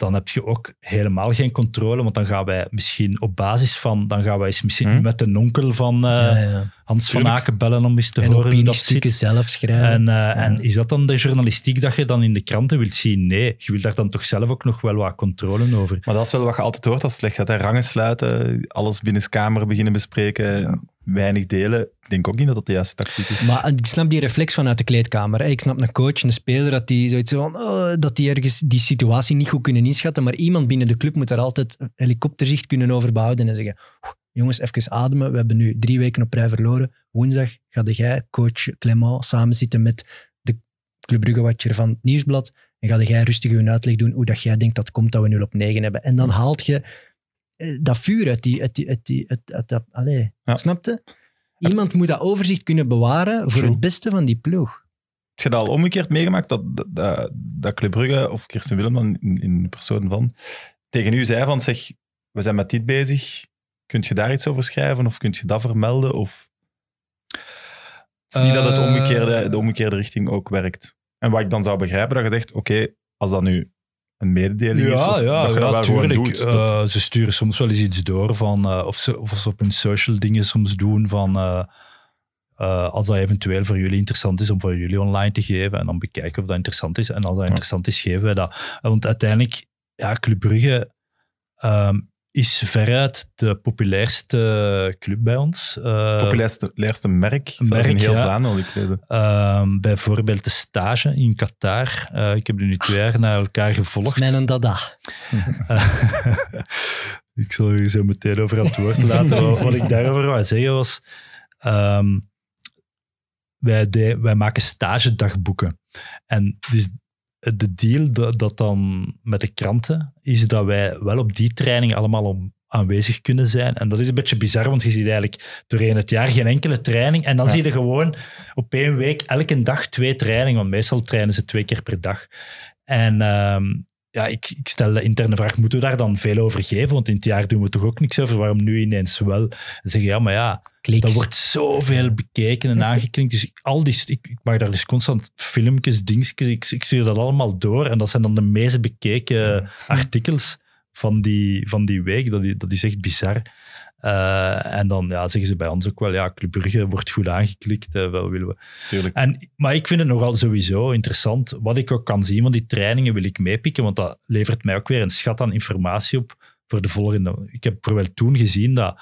dan heb je ook helemaal geen controle, want dan gaan wij misschien op basis van, dan gaan wij eens misschien hm? met een onkel van eh, Hans van Aken bellen om eens te en horen dat zit. zelf schrijven. En, eh, en, is dat dan de journalistiek dat je dan in de kranten wilt zien? Nee, je wilt daar dan
toch zelf ook nog wel wat controle over. Maar dat is wel wat je altijd hoort als slecht dat hij rangen sluiten, alles binnen de kamer beginnen bespreken weinig delen. Ik denk ook niet dat dat de juiste tactiek is.
Maar ik snap die reflex vanuit de kleedkamer. Ik snap een coach, een speler, dat die zoiets van, oh, dat die ergens die situatie niet goed kunnen inschatten. Maar iemand binnen de club moet daar altijd helikopterzicht kunnen over behouden en zeggen, jongens, even ademen. We hebben nu drie weken op rij verloren. Woensdag ga jij, coach Clement, samen zitten met de Club Brugge van het Nieuwsblad. En ga jij rustig hun uitleg doen hoe dat jij denkt dat komt dat we 0 op 9 hebben. En dan haalt je eh, dat vuur uit die... Uit die, uit die uit, dat, allee, snapte? Iemand moet dat overzicht kunnen bewaren voor het beste van die ploeg.
Heb je dat al omgekeerd meegemaakt, dat, dat, dat Club of Kirsten Willem in, in de persoon van, tegen u zei van, zeg, we zijn met dit bezig, kunt je daar iets over schrijven, of kunt je dat vermelden, of... Het is niet dat het eh. omgekeerde, de omgekeerde richting ook werkt. En wat ik dan zou begrijpen, dat je zegt, oké, als dat nu een meerdeling is. ja, eh,
dat ze sturen soms wel eens iets door van, eh, of, ze, of ze op hun social dingen soms doen van. Eh, als dat eventueel voor jullie interessant is om voor jullie online te geven en dan bekijken of dat interessant is. En als dat interessant is, geven wij dat. Want uiteindelijk, ja, Club ehm, is veruit de populairste club bij ons. Eh, populairste,
merk, merk in heel ja. Vlaanderen
Uh, bijvoorbeeld de stage in Qatar. Eh, ik heb die nu twee jaar naar elkaar gevolgd.
Dat en dada. Eh,
ik zal u zo meteen over het woord laten. Wat ik daarover wou zeggen was... Ehm, wij, de, wij maken stagedagboeken. En dus de deal dat, dat, dan met de kranten is dat wij wel op die training allemaal om, aanwezig kunnen zijn. En dat is een beetje bizar, want je ziet eigenlijk doorheen het jaar geen enkele training. En dan zie je gewoon op één week elke dag twee trainingen, want meestal trainen ze twee keer per dag. En ehm, ja, ik, ik, stel de interne vraag, moeten we daar dan veel over geven? Want in het jaar doen we toch ook niks over. Waarom nu ineens wel? zeggen, ja, maar ja, Kliks. Dat wordt zoveel bekeken en aangeklinkt. Dus al die, ik, maak daar dus constant filmpjes, dingetjes. Ik, ik stuur dat allemaal door. En dat zijn dan de meest bekeken artikels van die, van die week. Dat, is echt bizar. Eh, en dan ja, zeggen ze bij ons ook wel, ja, Club wordt goed aangeklikt, uh, wel willen we. Tuurlijk. En, maar ik vind het nogal sowieso interessant. Wat ik ook kan zien, want die trainingen wil ik meepikken, want dat levert mij ook weer een schat aan informatie op voor de volgende. Ik heb wel toen gezien dat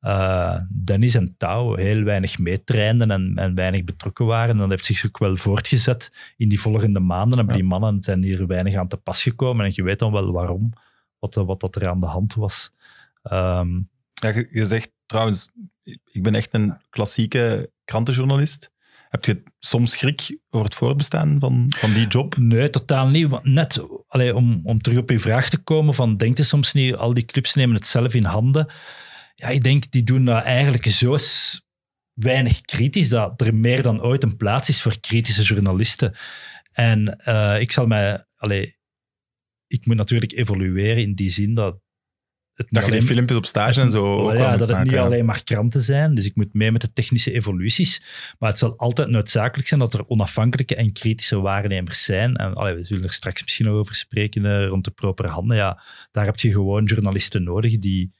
uh, eh, Dennis en Tau heel weinig meetrainden en, en, weinig betrokken waren. En dat heeft zich ook wel voortgezet in die volgende maanden. En die mannen zijn hier weinig aan te pas gekomen.
En je weet dan wel waarom, wat, eh, wat dat er aan de hand was. Ehm, ja, je, zegt trouwens, ik ben echt een klassieke krantenjournalist. Heb je soms schrik voor het voortbestaan van, van die job? Nee, totaal niet. net allee, om,
om terug op je vraag te komen: van, denk je soms niet, al die clubs nemen het zelf in handen ja, ik denk, die doen dat eigenlijk zo weinig kritisch dat er meer dan ooit een plaats is voor kritische journalisten. En eh, ik zal mij... Allee, ik moet natuurlijk evolueren in die zin dat... Het dat je die filmpjes op stage en zo... ja, dat het niet alleen maar kranten zijn. Dus ik moet mee met de technische evoluties. Maar het zal altijd noodzakelijk zijn dat er onafhankelijke en kritische waarnemers zijn. En allee, we zullen er straks misschien nog over spreken eh, rond de propere handen. Ja, daar heb je gewoon journalisten nodig die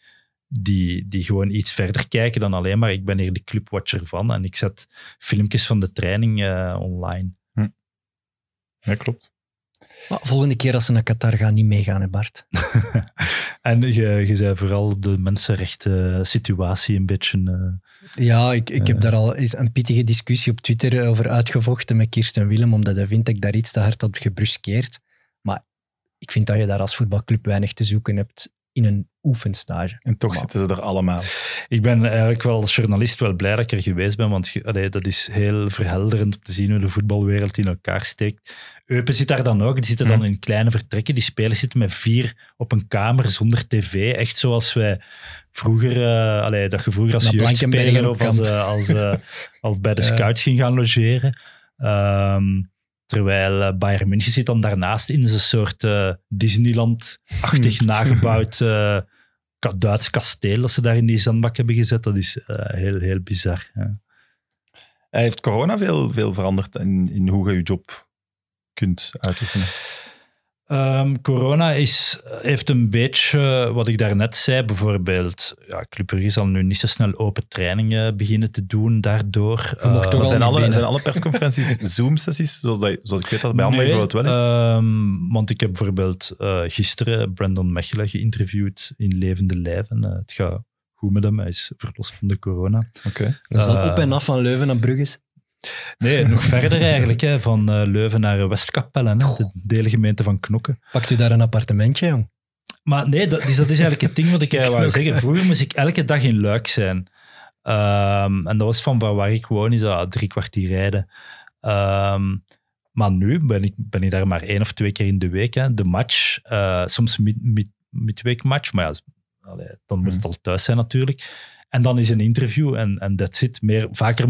die, die gewoon iets verder kijken dan alleen maar ik ben hier de clubwatcher van en ik zet filmpjes van de training
eh, online. Hm. Ja, klopt. Maar volgende keer als ze naar Qatar gaan, niet meegaan, hè Bart?
en je, je zei vooral de mensenrechten
situatie een beetje... Eh, ja, ik, ik heb eh. daar al eens een pittige discussie op Twitter over uitgevochten met Kirsten Willem, omdat hij vindt dat ik daar iets te hard had gebruskeerd. Maar ik vind dat je daar als voetbalclub weinig te zoeken hebt in een oefenstage. En toch zitten
ze er allemaal.
Ik ben eigenlijk wel als journalist wel blij dat ik er geweest ben, want dat is heel verhelderend om te zien hoe de voetbalwereld in elkaar steekt. Eupen zit daar dan ook, die zitten dan mhm. in kleine vertrekken. Die spelers zitten met vier op een kamer zonder tv, echt zoals wij vroeger, uh, dat je vroeger als jeugdspeler of als, uh, als, eh, als bij de scouts ging gaan logeren. Ehm, Terwijl eh, Bayern München zit dan daarnaast in zo'n soort eh, Disneyland-achtig hmm. nagebouwd uh, Duits kasteel dat ze daar in die zandbak
hebben gezet. Dat is heel, heel bizar. Heeft corona veel, veel veranderd in, in hoe je je job kunt uitoefenen?
Ehm, corona is, heeft een beetje, eh, wat ik daarnet zei, bijvoorbeeld, ja, Club Brugge zal nu niet zo snel open trainingen beginnen te doen daardoor. Eh, zijn, alle, zijn alle persconferenties
Zoom-sessies, zoals, ik weet dat bij andere het wel is?
Ehm, want ik heb bijvoorbeeld eh, gisteren Brandon Mechelen geïnterviewd in Levende Lijven. het gaat goed met hem, hij is verlost van de corona. Oké. Okay. Is dat op en
af van Leuven naar Brugge? Nee, nog verder
eigenlijk, hè, van eh, Leuven naar Westkapelle, de deelgemeente van Knokke. Pakt u daar een
appartementje, jong? Maar nee, dat is, dat is eigenlijk het ding wat ik eh, wou zeggen. Vroeger
moest ik elke dag in Luik zijn. Ehm, en dat was van waar ik woon, is dat drie kwartier rijden. Ehm, maar nu ben ik, ben ik daar maar één of twee keer in de week. Hè. De match, eh, soms midweekmatch, mid, mid maar ja, dan moet het hmm. al thuis zijn natuurlijk. En dan is een interview en dat zit. Meer, vaker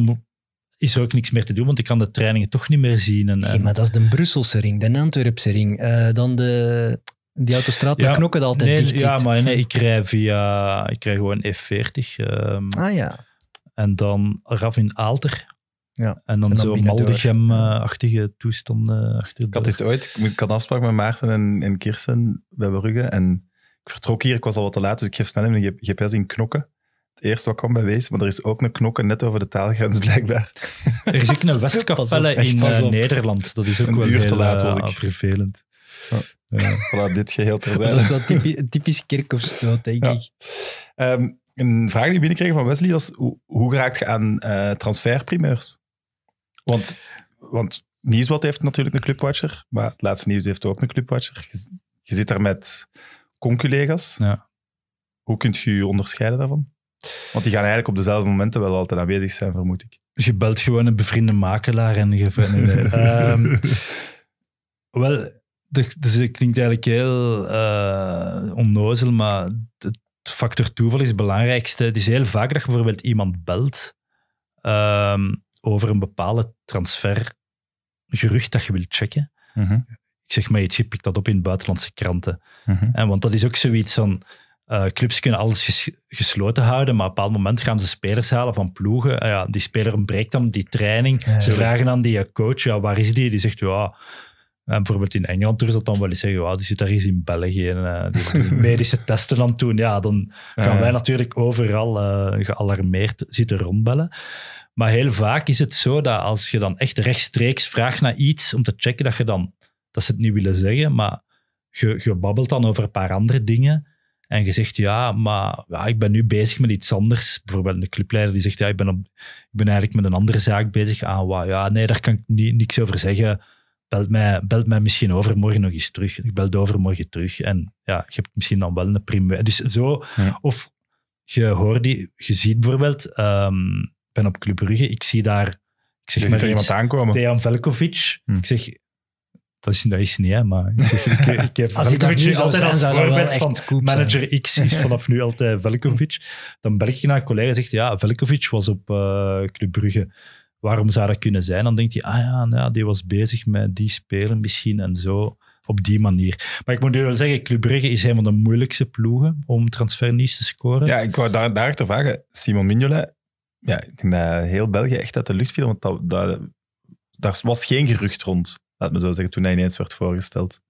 is er ook niks meer te doen, want ik kan de
trainingen toch niet meer zien. En, Nee, maar dat is de Brusselse ring, de Antwerpse ring. Uh, dan de, die autostraat ja, knokken altijd nee, dicht Ja, maar nee,
ik rij via... Ik rij gewoon F40.
Ehm, ah ja. En dan Rafin Aalter.
Ja, en dan, en dan zo Maldegem-achtige toestanden. Achter ik had eens
ooit... Ik had afspraak met Maarten en, en Kirsten bij Brugge. En ik vertrok hier, ik was al wat te laat, dus ik geef snel in de GPS in knokken. Eerst wat kwam bij wees, maar er is ook een knokken net over de taalgrens blijkbaar. Er is ook een Westkapelle in eh, Nederland. Dat is ook een wel uur te laat, eh, was ik. vervelend. Ja. Voilà, dit geheel terzijde. Dat is wel typisch,
typisch kerkhofstoot, denk ik. Ehm, een vraag
die ik binnenkreeg van Wesley was, hoe, hoe raakt je aan uh, transferprimeurs? Want, want Nieuwsblad heeft natuurlijk een clubwatcher, maar het laatste nieuws heeft ook een clubwatcher. Je, zit daar met conculega's. Ja. Hoe kunt je je onderscheiden daarvan? Want die gaan eigenlijk op dezelfde momenten wel altijd aanwezig zijn, vermoed ik. Dus je belt gewoon een bevriende makelaar en
je... um, wel, dus het klinkt eigenlijk heel uh, onnozel, maar het factor toeval is het belangrijkste. Het is heel vaak dat je bijvoorbeeld iemand belt ehm, over een bepaalde transfergerucht dat je wilt checken. Mhm. Ik zeg maar je pikt dat op in buitenlandse kranten. Mhm. want dat is ook zoiets van eh, clubs kunnen alles gesloten houden, maar op een bepaald moment gaan ze spelers halen van ploegen. Eh, ja, die speler ontbreekt dan die training. ze vragen aan die coach, ja, waar is die? Die zegt, ja... En eh, bijvoorbeeld in Engeland durft dat dan wel eens zeggen, ja, die zit daar eens in België en uh, die, medische testen aan het doen. Ja, dan gaan wij natuurlijk overal gealarmeerd zitten rondbellen. Maar heel vaak is het zo dat als je dan echt rechtstreeks vraagt naar iets om te checken dat je dan, dat ze het niet willen zeggen, maar je, je babbelt dan over een paar andere dingen en je zegt, ja, maar ja, ik ben nu bezig met iets anders. Bijvoorbeeld een clubleider die zegt, ja, ik ben, op, ik ben eigenlijk met een andere zaak bezig. Ah, ja, nee, daar kan ik niks over zeggen. Belt mij, belt mij misschien overmorgen nog eens terug. Ik bel overmorgen terug. En ja, je hebt misschien dan wel een primeur. Dus zo, of je hoort die, je ziet bijvoorbeeld, ehm, ik ben op Club Brugge, ik zie daar... Ik zeg maar iemand aankomen. Dejan Velkovic. Hm. Ik zeg, dat is, dat niet, hè, maar ik, heb als ik nu altijd als voorbeeld van manager X is vanaf nu altijd Velkovic. Dan bel je naar een collega en zegt, ja, Velkovic was op eh, Club Brugge. Waarom zou dat kunnen zijn? Dan denkt hij, ah ja, nou, die was bezig met die spelen misschien en zo. Op die manier. Maar ik moet nu wel zeggen, Club Brugge is een van de moeilijkste ploegen om transfernieuws te scoren. Ja, ik
wou daar, daar te vragen. Simon Mignolet, ja, ik denk dat heel België echt uit de lucht viel, want dat, daar was geen gerucht rond laat me zo zeggen, toen hij ineens werd voorgesteld.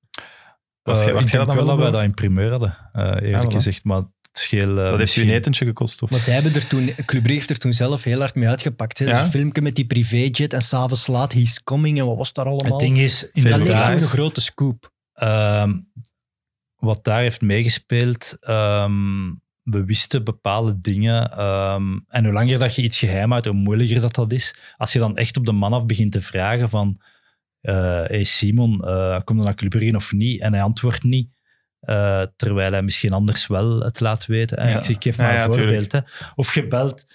Was, eh, je ik
denk wel dat wij dat in primeur hadden, uh, eerlijk ah, gezegd.
Maar het scheel, eh,
dat heeft je u een etentje
gekost,
of? Maar
zij hebben er toen, Club heeft er toen zelf heel hard mee uitgepakt. Ja? Dat filmpje met die privéjet en s'avonds laat, he's coming en wat was daar allemaal? Het ding is, inderdaad... Dat ligt toen een grote
scoop. Ehm, wat daar heeft meegespeeld... Ehm, we wisten bepaalde dingen. Ehm, en hoe langer dat je iets geheim houdt, hoe moeilijker dat dat is. Als je dan echt op de man af begint te vragen van... Eh, hey Simon, eh, kom dan naar Club of niet? En hij antwoordt niet. Eh, terwijl hij misschien anders wel het laat weten. Ik, geef maar een voorbeeld. Of gebeld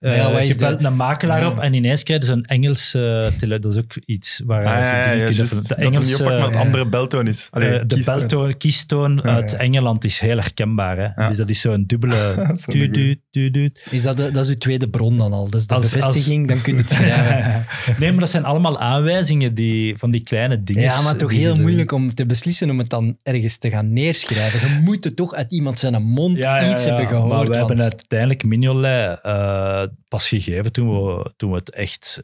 eh, je belt een makelaar op en ineens krijgen ze een Engels tele. Dat is ook iets waar ah, ja, ja, just, de Engels, dat maar het eh, andere beltoon is. Eh, de beltone beltoon, kiestoon ah, uit Engeland is heel herkenbaar. Hè? Dus dat is zo'n dubbele... du du -du -du is dat, dat is uw tweede bron dan al? Dat is de bevestiging, dan
kun je het schrijven.
nee, maar dat zijn allemaal aanwijzingen die, van die kleine dingen. Ja, maar toch heel moeilijk
om te beslissen om het dan ergens te gaan neerschrijven. Je moet het toch uit iemand zijn mond iets hebben gehoord. Maar we hebben
uiteindelijk Mignolet pas gegeven toen we, toen we het echt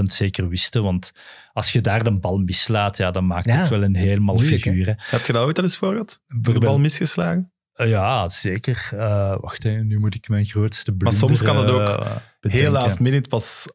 100% zeker wisten. Want als je daar de bal mislaat, ja, dan maakt het wel een helemaal figuur. Heb
je dat nou ooit al eens voor gehad? De bal misgeslagen? Eh,
ja, zeker. Eh, wacht even, nu
moet ik mijn grootste blunder... Maar soms kan het ook uh, heel minute pas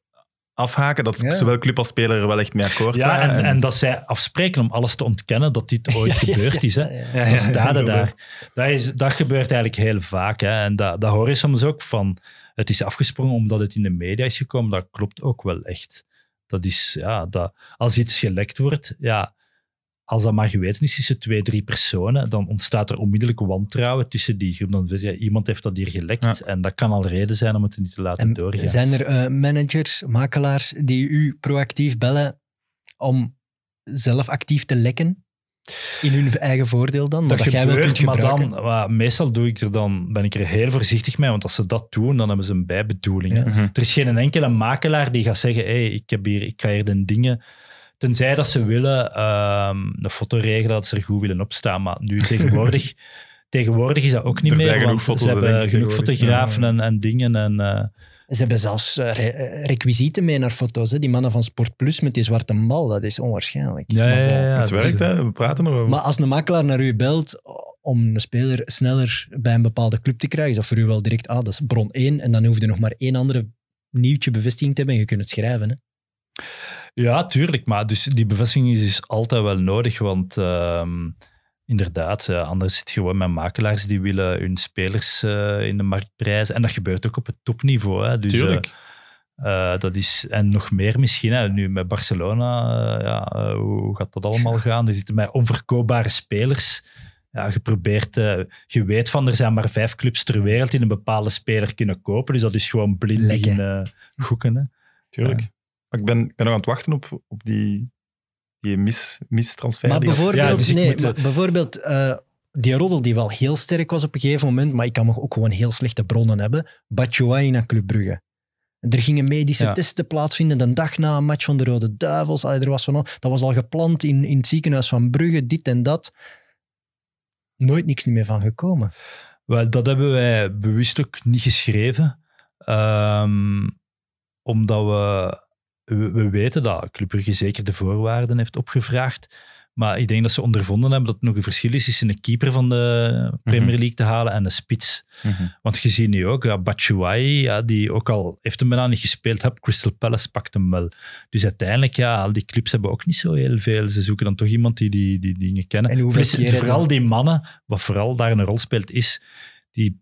afhaken, dat zowel club als speler wel echt mee akkoord ja, En, en, dat zij afspreken om
alles te ontkennen dat dit ooit gebeurd is. Hè. Dat daar. Dat, is, dat gebeurt eigenlijk heel vaak. Hè. En dat, dat hoor je soms ook van het is afgesprongen omdat het in de media is gekomen, dat klopt ook wel echt. Dat is, ja, dat, als iets gelekt wordt, ja, als dat maar geweten is tussen twee, drie personen, dan ontstaat er onmiddellijk wantrouwen tussen die groep. Dan weet je, iemand heeft dat hier gelekt en dat kan al reden zijn om het niet te laten en
doorgaan. Zijn er eh, managers, makelaars die u proactief bellen om zelf actief te lekken? In hun eigen voordeel dan? Dat, jij gebeurt, jij wilt maar
dan, meestal doe ik er dan, ben ik er heel voorzichtig mee, want als ze dat doen, dan hebben ze een bijbedoeling. Mhm. Er is geen enkele makelaar die gaat zeggen, ik, heb hier, ik ga hier de dingen... Tenzij dat ze willen um, een foto regelen, dat ze er goed willen opstaan. Maar
nu tegenwoordig, tegenwoordig is dat ook niet er meer, ze hebben genoeg fotografen en, en, dingen en... Eh, ze hebben zelfs eh, re eh, requisieten mee naar foto's. Hè. Die mannen van Sport Plus met die zwarte mal, dat is onwaarschijnlijk. Ja, ja, ja, het werkt, hè. we praten erover. Maar als een makelaar naar u belt om een speler sneller bij een bepaalde club te krijgen, is dat voor u wel direct, ah, dat is bron 1. En dan hoef je nog maar één andere nieuwtje bevestiging te hebben en je kunt het schrijven. Hè.
Ja, tuurlijk. Maar dus die bevestiging is, altijd wel nodig, want... Ehm, Inderdaad, eh, anders zit je gewoon met makelaars die willen hun spelers eh, in de markt prijzen. En dat gebeurt ook op het topniveau. Hè. Dus, Tuurlijk. Eh, dat is, en nog meer misschien, hè. nu met Barcelona, ja, hoe gaat dat allemaal gaan? Er zitten met onverkoopbare spelers. Ja, je, probeert, je weet van er zijn maar vijf clubs ter wereld die een bepaalde speler kunnen kopen. Dus dat is gewoon blind gokken. Hè. Tuurlijk.
ik ben, ben nog aan het wachten op, op die die mis, mistransfer. Maar bijvoorbeeld, ja, dus maar
bijvoorbeeld eh, die roddel die wel heel sterk was op een gegeven moment, maar ik kan me ook gewoon heel slechte bronnen hebben, Batshuayi naar Club Brugge. Er gingen medische testen plaatsvinden de dag na een match van de Rode Duivels. Allee, er was van, dat was al gepland in, in het ziekenhuis van Brugge, dit en dat. Nooit niks meer van gekomen.
Wel, dat hebben wij bewust ook niet geschreven. Ehm, omdat we we, weten dat Club Brugge zeker de voorwaarden heeft opgevraagd. Maar ik denk dat ze ondervonden hebben dat het nog een verschil is tussen een keeper van de Premier mhm. League te halen en een spits. Mhm. Want je ziet nu ook, ja, Batshuayi, ja, die ook al heeft hem bijna niet gespeeld, hebt Crystal Palace pakt hem wel. Dus uiteindelijk, ja, al die clubs hebben ook niet zo heel veel. Ze zoeken dan toch iemand die die, die dingen kennen. En vooral die mannen, wat vooral daar een rol speelt, is die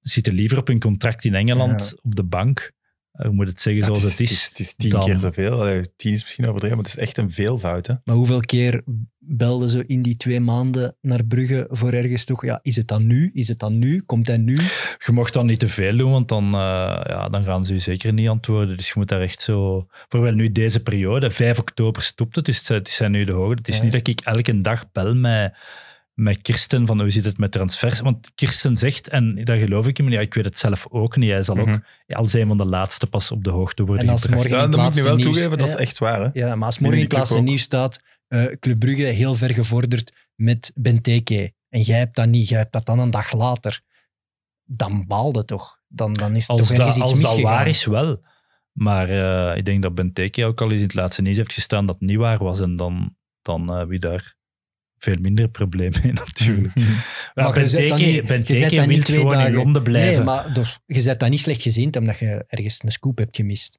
zitten liever op een contract in Engeland op de bank ik eh, moet het zeggen, zoals het is. Het is, tien keer
zoveel. Allee, tien is misschien overdreven, maar het is echt een veelvoud.
Maar hoeveel keer belden ze in die twee maanden naar Brugge voor ergens toch? Ja, is het dan nu? Is het dan nu? Komt hij nu? Je mocht dan niet te veel doen, want
dan, eh, ja, dan gaan ze u zeker niet antwoorden. Dus je moet daar echt zo... Vooral nu deze periode, 5 oktober stopt het, dus het zijn nu de hoogte. Het is niet dat ik elke dag bel met met Kirsten van hoe zit het met transfers? Want Kirsten zegt, en daar geloof ik hem, ja, ik weet het zelf ook niet, hij zal mhm. ook al zijn als een van de laatste pas op de hoogte worden als Morgen dat moet je wel toegeven, dat is
echt waar. Hè? Ja, maar als morgen in het laatste nieuws staat, eh, Club Brugge heel ver gevorderd met Benteke, en jij hebt dat niet, jij hebt dat dan een dag later, dan baalde toch? Dan, dan is het toch ergens iets misgegaan. Als dat waar is,
wel. Maar eh, ik denk dat Benteke ook al eens in het laatste nieuws heeft gestaan dat het niet waar was, en dan, dan eh, wie daar veel minder problemen mee, natuurlijk. Mm
Maar ben dan wil twee dagen. in Londen blijven. Nee,
maar dus je zet dat niet slecht gezien, omdat je ergens een scoop hebt gemist.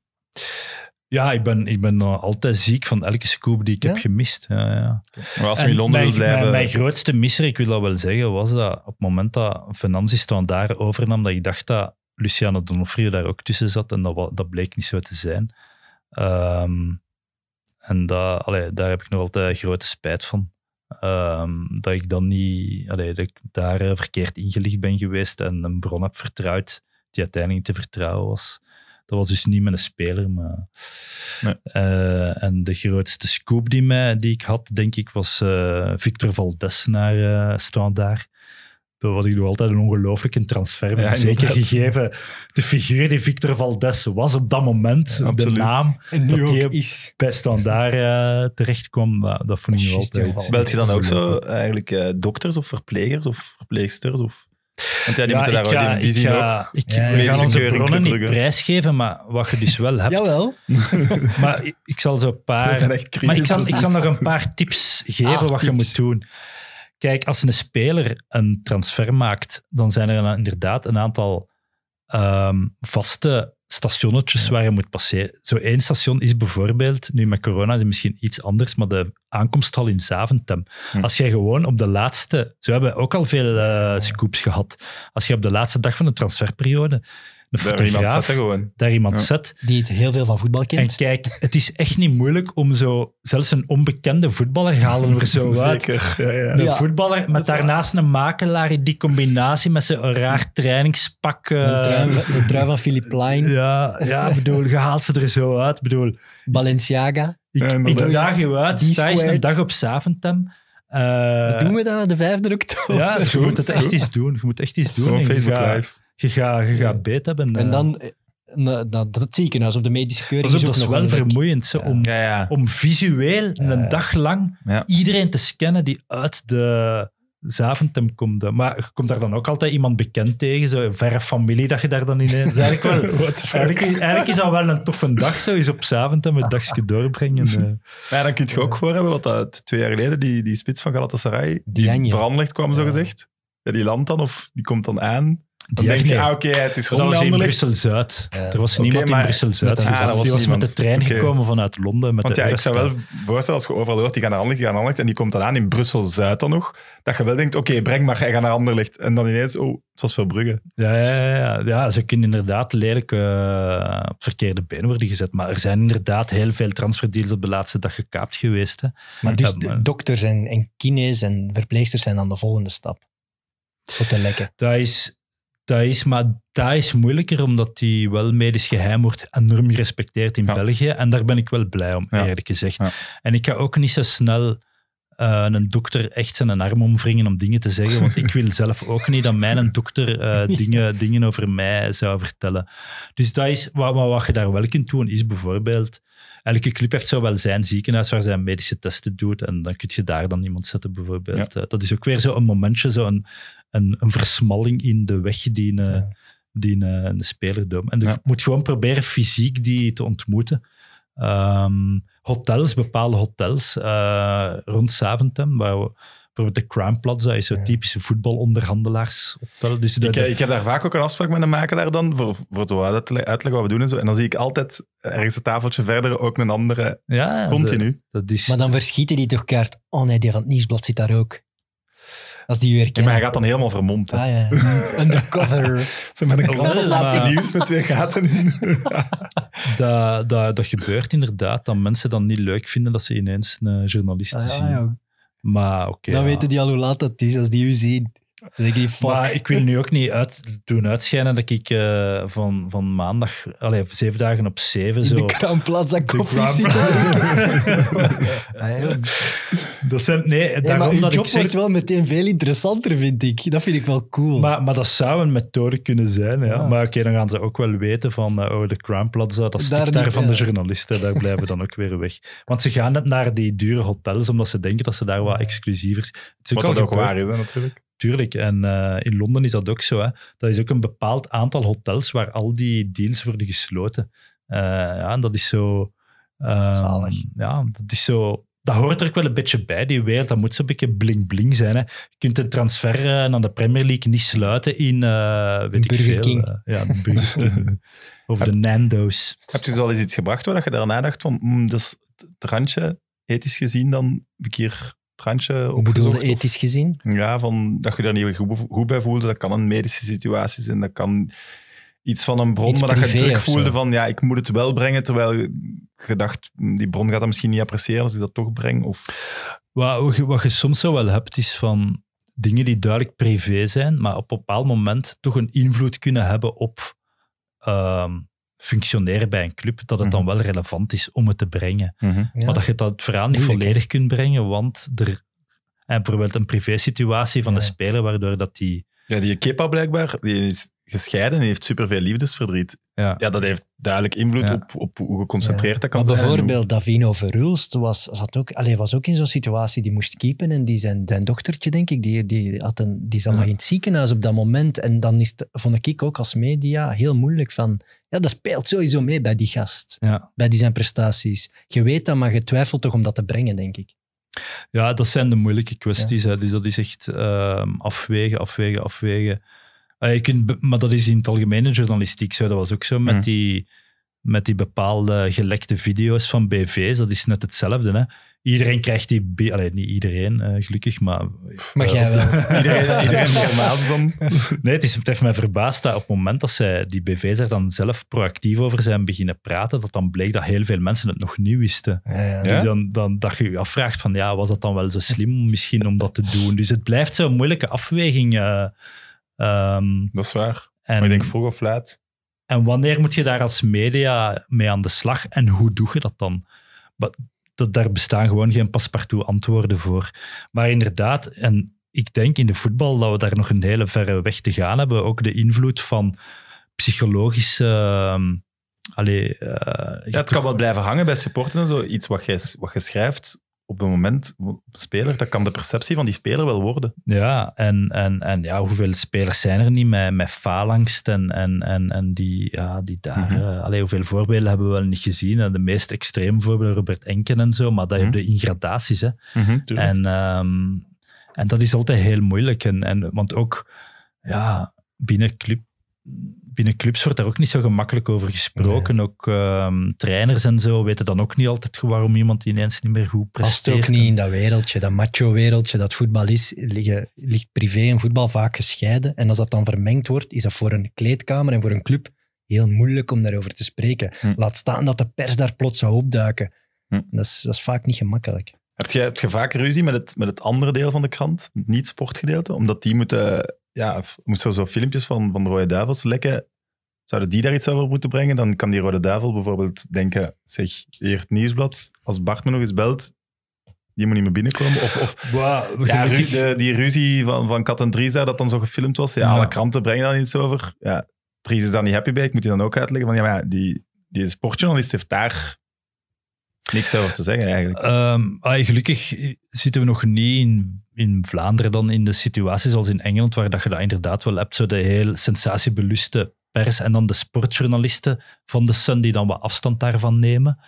Ja, ik ben, ik ben altijd
ziek van elke scoop die ik heb gemist. Ja, ja. Maar in Londen blijven... Mijn, mijn, grootste misser, ik wil dat wel zeggen, was dat op het moment dat Venanzi daar overnam, dat ik dacht dat Luciano Donofrio daar ook tussen zat en dat, dat bleek niet zo te zijn. Ehm, en dat, allee, daar heb ik nog altijd grote spijt van. Ehm, dat ik dan niet, allee, dat ik daar eh, verkeerd ingelicht ben geweest en een bron heb vertrouwd die uiteindelijk te vertrouwen was. Dat was dus niet met een speler. Maar, eh, en de grootste scoop die, mij, die ik had, denk ik, was eh, Victor Valdes naar uh, Standaard dat was ik nog altijd een ongelooflijke transfer. zeker gegeven de figuur die Victor Valdes was op dat moment, de naam en dat hij is. daar eh, terecht kwam, dat vond ik wel altijd. Belt je dan ook zo
eh, eigenlijk eh, dokters of verplegers of verpleegsters? Of... Want ja, die moeten daar Ik, ja, ga
onze bronnen niet prijsgeven, maar wat je dus wel hebt. Jawel. maar ik, zal zo een paar. Maar ik zal, ik zal nog een paar tips geven ah, wat je moet doen. Kijk, als een speler een transfer maakt, dan zijn er inderdaad een aantal ehm, vaste stationnetjes waar je moet passeren. Zo één station is bijvoorbeeld, nu met corona is het misschien iets anders, maar de aankomsthal in Zaventem. Hm. Als jij gewoon op de laatste, we hebben ook al veel eh, scoops gehad, als je op de laatste dag van de transferperiode een daar iemand zet, gewoon. Daar iemand Die het heel veel van voetbal kent. En kijk, het is echt niet moeilijk om zo... Zelfs een onbekende voetballer halen we zo uit. Zeker. Ja, ja. Een voetballer, met daarnaast een makelaar in die combinatie met zijn raar trainingspak. Uh, eh, de, trui, van
Philip Lijn. Ja, ja, bedoel, je haalt ze er zo uit. bedoel... Balenciaga. Ik, ik daag je uit, sta een dag op Saventem. Eh, wat doen we dan de 5e oktober? Ja, dus je moet het echt iets doen.
Je moet echt iets doen. Gewoon Facebook Live je gaat, je gaat beet hebben. En eh. dan, eh, dat, dat, ik ziekenhuis of de medische keuring is, ook is nog wel vermoeiend zo, Om, om visueel een dag lang iedereen te scannen die uit de Zaventem komt. Maar komt daar dan ook altijd iemand bekend tegen, zo'n verre familie dat je daar dan in Dus eigenlijk, wel, eigenlijk, is dat wel een toffe dag, zo eens op Zaventem het ah. dagje doorbrengen. Eh.
Maar dan kun je ook voor hebben, wat dat, twee jaar geleden, die, die spits van Galatasaray, die, veranderd kwam, zo gezegd. Ja, die landt dan of die komt dan aan. Dan denk je, ah, oké, het is gewoon Brussel-Zuid. er was niemand in Brussel-Zuid. die was met de trein gekomen vanuit Londen. Met Want de ja, ik zou wel voorstellen, als je overal hoort, die gaan naar Anderlecht, die gaan naar Anderlecht, en die komt dan aan in Brussel-Zuid dan nog, dat je wel denkt, oké, breng maar, jij gaat naar Anderlecht. En dan ineens, oh, het was Brugge.
Ja, ja, ja, ja, ze kunnen inderdaad lelijk eh, verkeerde benen worden gezet. Maar er zijn inderdaad heel veel transferdeals op de laatste dag gekaapt
geweest. Hè. Maar dus dokters en, en kines en verpleegsters zijn dan de volgende stap? Tot te lekken. Dat is dat is, maar dat is moeilijker,
omdat die wel medisch geheim wordt enorm gerespecteerd in België. En daar ben ik wel blij om, eerlijk gezegd. En ik ga ook niet zo snel eh, een dokter echt zijn arm omwringen om dingen te zeggen, want ik wil zelf ook niet dat mijn dokter eh, dingen, dingen over mij zou vertellen. Dus dat is, wat, wat je daar wel kunt doen, is bijvoorbeeld elke club heeft zo wel zijn ziekenhuis waar zij medische testen doet. En dan kun je daar dan iemand zetten, bijvoorbeeld. Eh, dat is ook weer zo'n momentje, zo'n een, een versmalling in de weg die een, ja. die een, speler doet. En je moet gewoon proberen fysiek die te ontmoeten. Ehm, hotels, bepaalde hotels eh, rond Saventem, waar bijvoorbeeld de Crime dat is zo typische voetbalonderhandelaars. Dus ik, ik,
heb daar vaak ook een afspraak met een makelaar dan, voor, voor zo uitleggen wat we doen en zo. En dan zie ik altijd ergens een tafeltje verder ook een andere,
ja, continu. dat is maar dan verschieten die toch kaart, oh nee, die van het nieuwsblad zit daar ook. Als die maar hij gaat dan helemaal vermomd. Ah, ja. Undercover. Zo met een klant laatste nieuws
met twee gaten in.
dat, dat, gebeurt inderdaad, dat mensen dan niet leuk vinden dat ze ineens een journalist ah, zien. Maar oké. dan weten die al hoe laat dat is, als die u zien maar ik wil nu ook niet uit, doen uitschijnen dat ik eh, van, van maandag, allee, zeven dagen op zeven zo... De Grand
Plaza koffie ah,
dat nee, daarom dat job ik wordt
wel meteen veel
interessanter, vind ik. Dat vind ik wel cool. Maar, maar dat zou een methode kunnen zijn, ja. Maar oké, dan gaan ze ook wel weten van, eh, oh, de Grand Plaza, dat stikt daar, van de journalisten, daar blijven dan ook weer weg. Want ze gaan net naar die dure hotels, omdat ze denken dat ze daar wat exclusiever... Wat dat ook waar is, natuurlijk. Tuurlijk, en eh, in Londen is dat ook zo. Hè. Dat is ook een bepaald aantal hotels waar al die deals worden gesloten. Eh, ja, en dat is zo... Ehm, Zalig. Ja, dat is zo... Dat hoort er ook wel een beetje bij, die wereld. Dat moet zo'n beetje bling-bling zijn. Hè. Je kunt een transfer eh, naar de Premier League niet sluiten in... weet ik veel, King. ja, de Burger King. of de Nando's.
Heb je wel eens iets gebracht waar je daarna dacht van... Mm, dat is het randje, ethisch gezien, dan een keer Bedoelde
ethisch gezien?
Ja, van, dat je daar niet goed, goed bij voelde. Dat kan een medische situatie zijn, dat kan iets van een bron, maar dat je druk voelde van ja, ik moet het wel brengen, terwijl je dacht, die bron gaat dat misschien niet appreciëren als ik dat toch breng. Of...
Wat, wat je soms zo wel hebt, is van dingen die duidelijk privé zijn, maar op een bepaald moment toch een invloed kunnen hebben op ehm, functioneren bij een club, dat het dan mhm. wel relevant is om het te brengen. Mhm. Maar dat je dat verhaal niet volledig kunt brengen, want er, en bijvoorbeeld een privé-situatie van
de speler, waardoor dat die ja, die Kepa blijkbaar, die is gescheiden en heeft superveel liefdesverdriet. Ja. ja, dat heeft duidelijk invloed op, op hoe geconcentreerd dat kan maar zijn. Bijvoorbeeld
Davino Verhulst was, zat ook, allez, was ook in zo'n situatie die moest keepen en die zijn, zijn dochtertje, denk ik, die, die, had een, die zat nog in het ziekenhuis op dat moment. En dan is vond ik ook als media heel moeilijk van... Ja, dat speelt sowieso mee bij die gast, bij die zijn prestaties. Je weet dat, maar je twijfelt toch om dat te brengen, denk ik.
Ja, dat zijn de moeilijke kwesties. Hè. Dus dat is echt ehm, afwegen, afwegen, afwegen. Uh, je kunt, maar dat is in het algemene journalistiek zo. Dat was ook zo met, mm. die, met die bepaalde gelekte video's van BV's. Dat is net hetzelfde. Hè. Iedereen krijgt die... Alleen niet iedereen, eh, gelukkig, maar...
Mag eh, jij wel.
iedereen, normaal dan. nee, het, is, het heeft mij verbaasd dat op het moment dat zij, die BV's er dan zelf proactief over zijn beginnen praten, dat dan bleek dat heel veel mensen het nog niet wisten.
Ja, ja. Dus dan,
dan dat je je afvraagt van, ja, was dat dan wel zo slim misschien om dat te doen? Dus het blijft zo'n moeilijke afweging. Eh, ehm, dat is waar. En, maar ik denk vroeg of laat. En wanneer moet je daar als media mee aan de slag en hoe doe je dat dan? Maar dat, daar bestaan gewoon geen paspartout antwoorden voor. Maar inderdaad, en ik denk in de voetbal dat we daar nog een hele verre weg te gaan hebben. Ook de invloed van psychologische.
Ehm, eh, ja, het kan wel blijven hangen bij supporters en zo. Iets wat jij wat je schrijft, op het moment, speler, dat kan de perceptie van die speler wel worden. Ja,
en, en, en ja, hoeveel spelers zijn er niet met, met falangst en, en, en, die, ja, die daar... Mm hoeveel voorbeelden hebben we wel niet gezien? En de meest extreme voorbeelden, Robert Enken en zo, maar dat mhm. heb je in gradaties. Hè. Mhm, en, ehm, en dat is altijd heel moeilijk. En, en, want ook ja, binnen club binnen clubs wordt daar ook niet zo gemakkelijk over gesproken. Ook ehm, trainers en zo weten dan ook niet altijd waarom iemand ineens niet meer
goed presteert. Past ook niet in dat wereldje, dat macho-wereldje dat voetbal is, liggen, ligt privé en voetbal vaak gescheiden. En als dat dan vermengd wordt, is dat voor een kleedkamer en voor een club heel moeilijk om daarover te spreken. Hm. Laat staan dat de pers daar plots zou opduiken. Hm. Dat, is, dat is vaak niet gemakkelijk.
Heb je, heb je vaak ruzie met het, met het andere deel van de krant, het niet-sportgedeelte? Omdat die moeten ja, moesten er zo filmpjes van, van de Rode Duivels lekken, zouden die daar iets over moeten brengen? Dan kan die Rode Duivel bijvoorbeeld denken, zeg, hier het nieuwsblad, als Bart me nog eens belt, die moet niet meer binnenkomen. Of, of ja, die ruzie van, van Kat en Driesa, dat dan zo gefilmd was. Ja, alle kranten brengen daar iets over. Ja, Dries is daar niet happy bij. Ik moet die dan ook uitleggen. Van, ja, maar die, die sportjournalist heeft daar Niks over te zeggen eigenlijk.
Um, ah, gelukkig zitten we nog niet in, in Vlaanderen dan in de situaties als in Engeland, waar dat je dat inderdaad wel hebt, zo de heel sensatiebeluste pers en dan de sportjournalisten van de Sun die dan wat afstand daarvan nemen.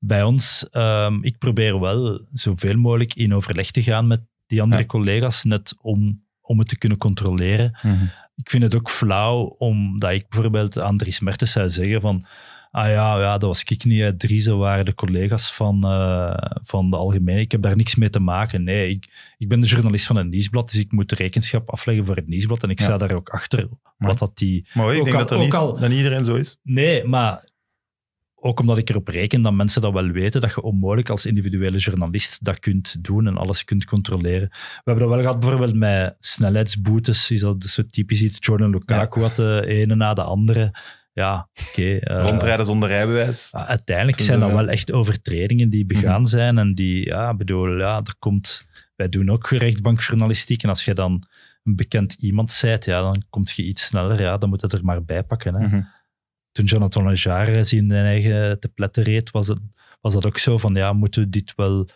Bij ons, ehm, ik probeer wel zoveel mogelijk in overleg te gaan met die andere collega's, net om, om het te kunnen controleren. Mhm. Ik vind het ook flauw omdat ik bijvoorbeeld aan Dries Mertens zou zeggen van Ah ja, ja dat was ik niet. ze waren de collega's van, eh, van de Algemeen. Ik heb daar niks mee te maken. Nee, ik, ik ben de journalist van het Nieuwsblad, dus ik moet rekenschap afleggen voor het Nieuwsblad. En ik sta daar ook achter. Maar Wat dat die, ook al, dat, niet, iedereen zo is. Nee, maar ook omdat ik erop reken dat mensen dat wel weten, dat je onmogelijk als individuele journalist dat kunt doen en alles kunt controleren. We hebben dat wel gehad bijvoorbeeld met snelheidsboetes, is dat zo typisch iets. Jordan Lukaku ja. de ene na de andere
ja, oké. Eh, Rondrijden zonder rijbewijs. uiteindelijk zijn dat wel
echt overtredingen die mhm. begaan zijn. En die, ja, bedoel, ja, er komt, wij doen ook rechtbankjournalistiek. En als je dan een bekend iemand zijt, ja, dan komt je iets sneller. Ja, dan moet het er maar bij pakken. Hè. Mhm. Toen Jonathan Lejar zijn eigen te pletten reed, was, het, was dat ook zo van, ja, moeten we dit wel...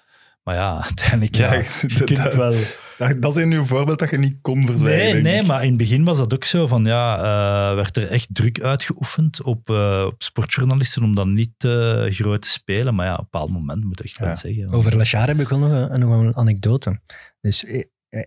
Maar ja, uiteindelijk, ja, ja, je wel
dat, dat is in uw voorbeeld dat je niet kon verzwijgen. Nee, nee
maar in het begin was dat ook zo. Van, ja, eh, werd er echt druk uitgeoefend op, eh, op sportjournalisten om dan niet uh, groot te spelen. Maar ja, op een bepaald moment moet ik echt wel zeggen. Over
Lachar heb ik wel nog een, een anekdote. Dus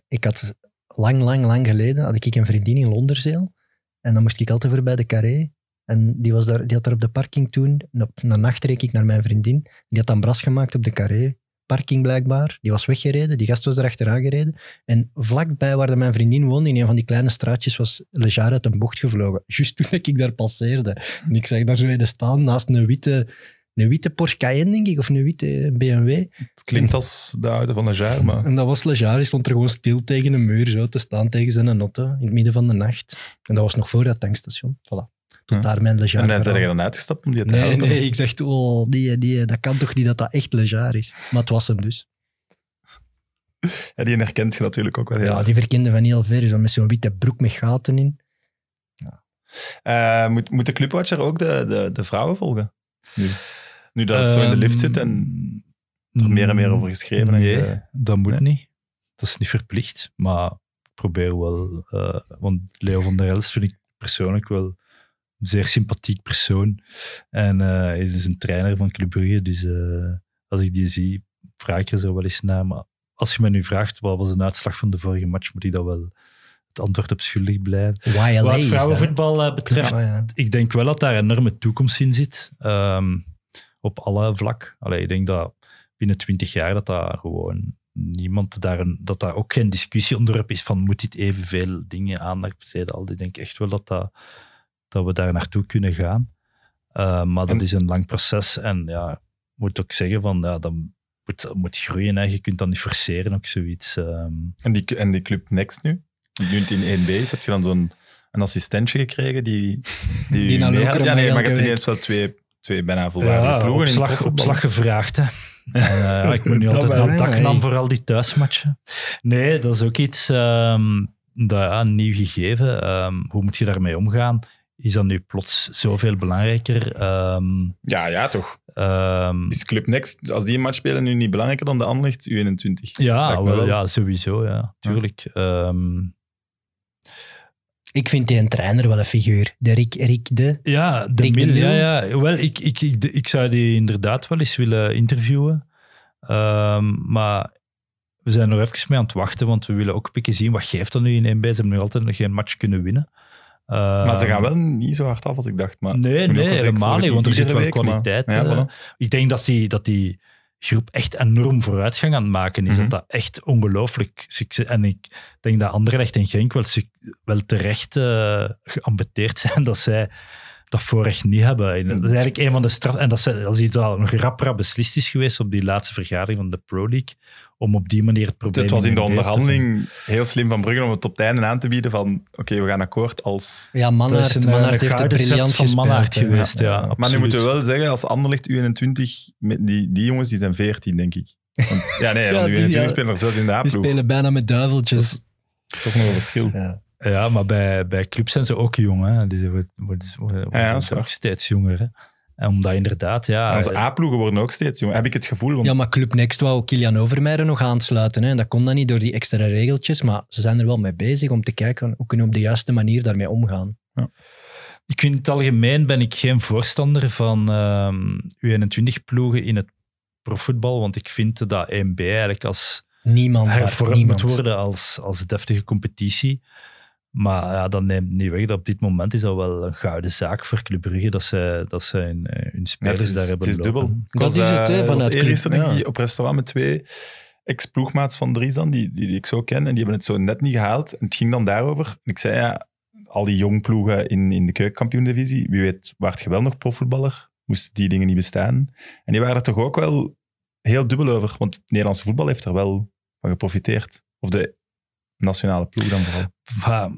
ik, had lang, lang, lang geleden had ik een vriendin in Londerzeel. En dan moest ik altijd bij de carré. En die, was daar, die had daar op de parking toen, op nacht reek ik naar mijn vriendin. Die had dan bras gemaakt op de carré parking blijkbaar. Die was weggereden, die gast was erachteraan gereden. En vlakbij waar mijn vriendin woonde, in een van die kleine straatjes, was Lejar uit een bocht gevlogen. Juist toen ik daar passeerde. En ik zag daar zo in staan naast een witte, een witte Porsche denk ik, of een witte BMW. Het klinkt
als de auto van Lejar, maar... En
dat was Lejar, die stond er gewoon stil tegen een muur zo te staan tegen zijn notte in het midden van de nacht. En dat was nog voor dat tankstation. Voilà tot hm. daar mijn Lejar En dan zijn er dan uitgestapt om die te nee, helpen? Nee, ik zeg al oh, die, die, dat kan toch niet dat dat echt Lejar is? Maar het was hem dus.
Ja, die herkent je natuurlijk ook wel Ja, die
verkende van heel ver. dan met zo'n witte broek met gaten in.
Eh, moet, moet de Clubwatcher ook de, de, de vrouwen volgen? Nu, nu dat het zo in de lift zit en
er ehm, meer en meer over geschreven. Nee, en, dat moet niet. Dat is niet verplicht, maar ik probeer wel... Uh, want Leo van der Elst vind ik persoonlijk wel zeer sympathiek persoon. En eh, hij is een trainer van Club Brugge, dus eh, als ik die zie, vraag ik er zo wel eens naar. Maar als je mij nu vraagt, wat was de uitslag van de vorige match, moet ik dat wel het antwoord op schuldig blijven. Wat vrouwenvoetbal eh, betreft, ik denk wel dat daar een enorme toekomst in zit. Ehm, op alle vlak. Allee, ik denk dat binnen twintig jaar dat daar gewoon niemand daar, een, dat daar ook geen discussie op is van moet dit evenveel dingen aandacht besteden. Al die denk echt wel dat dat dat we daar naartoe kunnen gaan. Eh, maar dat is een lang proces en ja, ik moet ook zeggen van ja, dat
moet, moet groeien. Hè. Je kunt dat niet forceren, ook zoiets. Ehm. En, die, en die club Next nu? Die nu in 1B heb je dan zo'n een assistentje gekregen die... Die, die Ja, nee, maar ik heb ineens wel twee, twee bijna volwaardige ploegen. Op slag, gevraagd,
hè. uh, ik moet nu altijd aan dak nam voor al die thuismatchen. Nee, dat is ook iets ehm, dat, ja, nieuw gegeven. Ehm, hoe moet je daarmee omgaan? is dat nu plots zoveel
belangrijker? Ehm, ja, ja, toch. Ehm, is Club Next, als die een match spelen, nu niet belangrijker dan de Anlicht U21? Ja, wel, ja sowieso, ja. Tuurlijk. Ehm.
ik vind die een trainer wel een figuur. De Rick, Rick de... Ja, de, Rick de ja, ja, Wel, ik,
ik, ik, ik zou die inderdaad wel eens willen interviewen. maar we zijn nog even mee aan het wachten, want we willen ook een zien wat geeft dat nu in 1B. Ze hebben nu altijd nog geen match kunnen winnen. Eh, maar ze gaan wel
niet zo hard af als ik dacht. Maar nee, nee helemaal niet, want er zit wel kwaliteit. Eh,
ik denk dat die, dat die groep echt enorm vooruitgang aan het maken is. Mhm. Dat dat echt ongelooflijk succes... En ik denk dat Anderlecht en Genk wel, wel terecht uh, zijn dat zij dat voorrecht niet hebben. Dat is eigenlijk een van de straf... En dat, ze, dat is iets dat nog rap, rap beslist is geweest op die laatste vergadering van de Pro League om op die manier het probleem... Het was in de onderhandeling
heel slim van Brugge om het op het einde aan te bieden van oké, we gaan akkoord als... Ja, eh, Mannaert, heeft het briljant van Mannaert geweest, ja. maar nu moeten we wel zeggen, als Anderlecht U21, die, die jongens die zijn 14, denk ik. Want, ja, nee, want ja, die, u spelen er zelfs in de a Die spelen
bijna met duiveltjes. Toch
nog een verschil. Ja. ja. maar bij, bij clubs zijn ze ook jong. Hè. Die worden, wordt wordt ook steeds jonger omdat inderdaad, ja... Onze eh, A-ploegen worden ook steeds, jongen. Heb ik het gevoel. Want... Ja, maar
Club Next wou Kilian Overmeijer nog aansluiten. Hè. En dat kon dan niet door die extra regeltjes. Maar ze zijn er wel mee bezig om te kijken hoe kunnen we op de juiste manier daarmee omgaan. Ja. Ik vind in het algemeen
ben ik geen voorstander van ehm, U21-ploegen in het profvoetbal. Want ik vind dat 1B eigenlijk als...
Niemand hervormd niemand. worden
als, als deftige competitie. Maar ja, dat neemt niet weg dat op dit moment is dat wel een gouden zaak voor Club Brugge,
dat ze, dat ze hun, eh, hun spelers daar hebben Het is lopen. dubbel. Was, dat is het, eh, vanuit Ja. op restaurant met twee ex-ploegmaats van Driesan, die, die, ik zo ken, en die hebben het zo net niet gehaald. En het ging dan daarover. Ik zei, ja, al die jong ploegen in, in de Keukkampioen divisie wie weet, waart je wel nog profvoetballer? Moesten die dingen niet bestaan? En die waren er toch ook wel heel dubbel over, want het Nederlandse voetbal heeft er wel van geprofiteerd. Of de Nationale ploeg dan
vooral.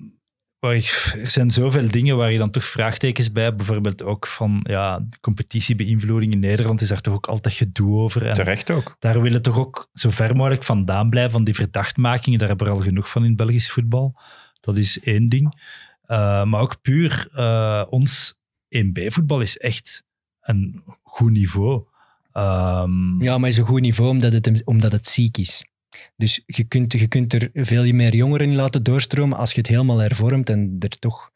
er zijn zoveel dingen waar je dan toch vraagtekens bij Bijvoorbeeld ook van ja, competitiebeïnvloeding in Nederland is daar toch ook altijd gedoe over. En Terecht ook. Daar willen toch ook zo ver mogelijk vandaan blijven van die verdachtmakingen. Daar hebben we al genoeg van in Belgisch voetbal. Dat is één ding. Eh, maar ook puur eh, ons
1B-voetbal is echt een goed niveau. Ehm, ja, maar is een goed niveau omdat het, omdat het ziek is. Dus je kunt, je kunt er veel meer jongeren in laten doorstromen als je het helemaal hervormt en er toch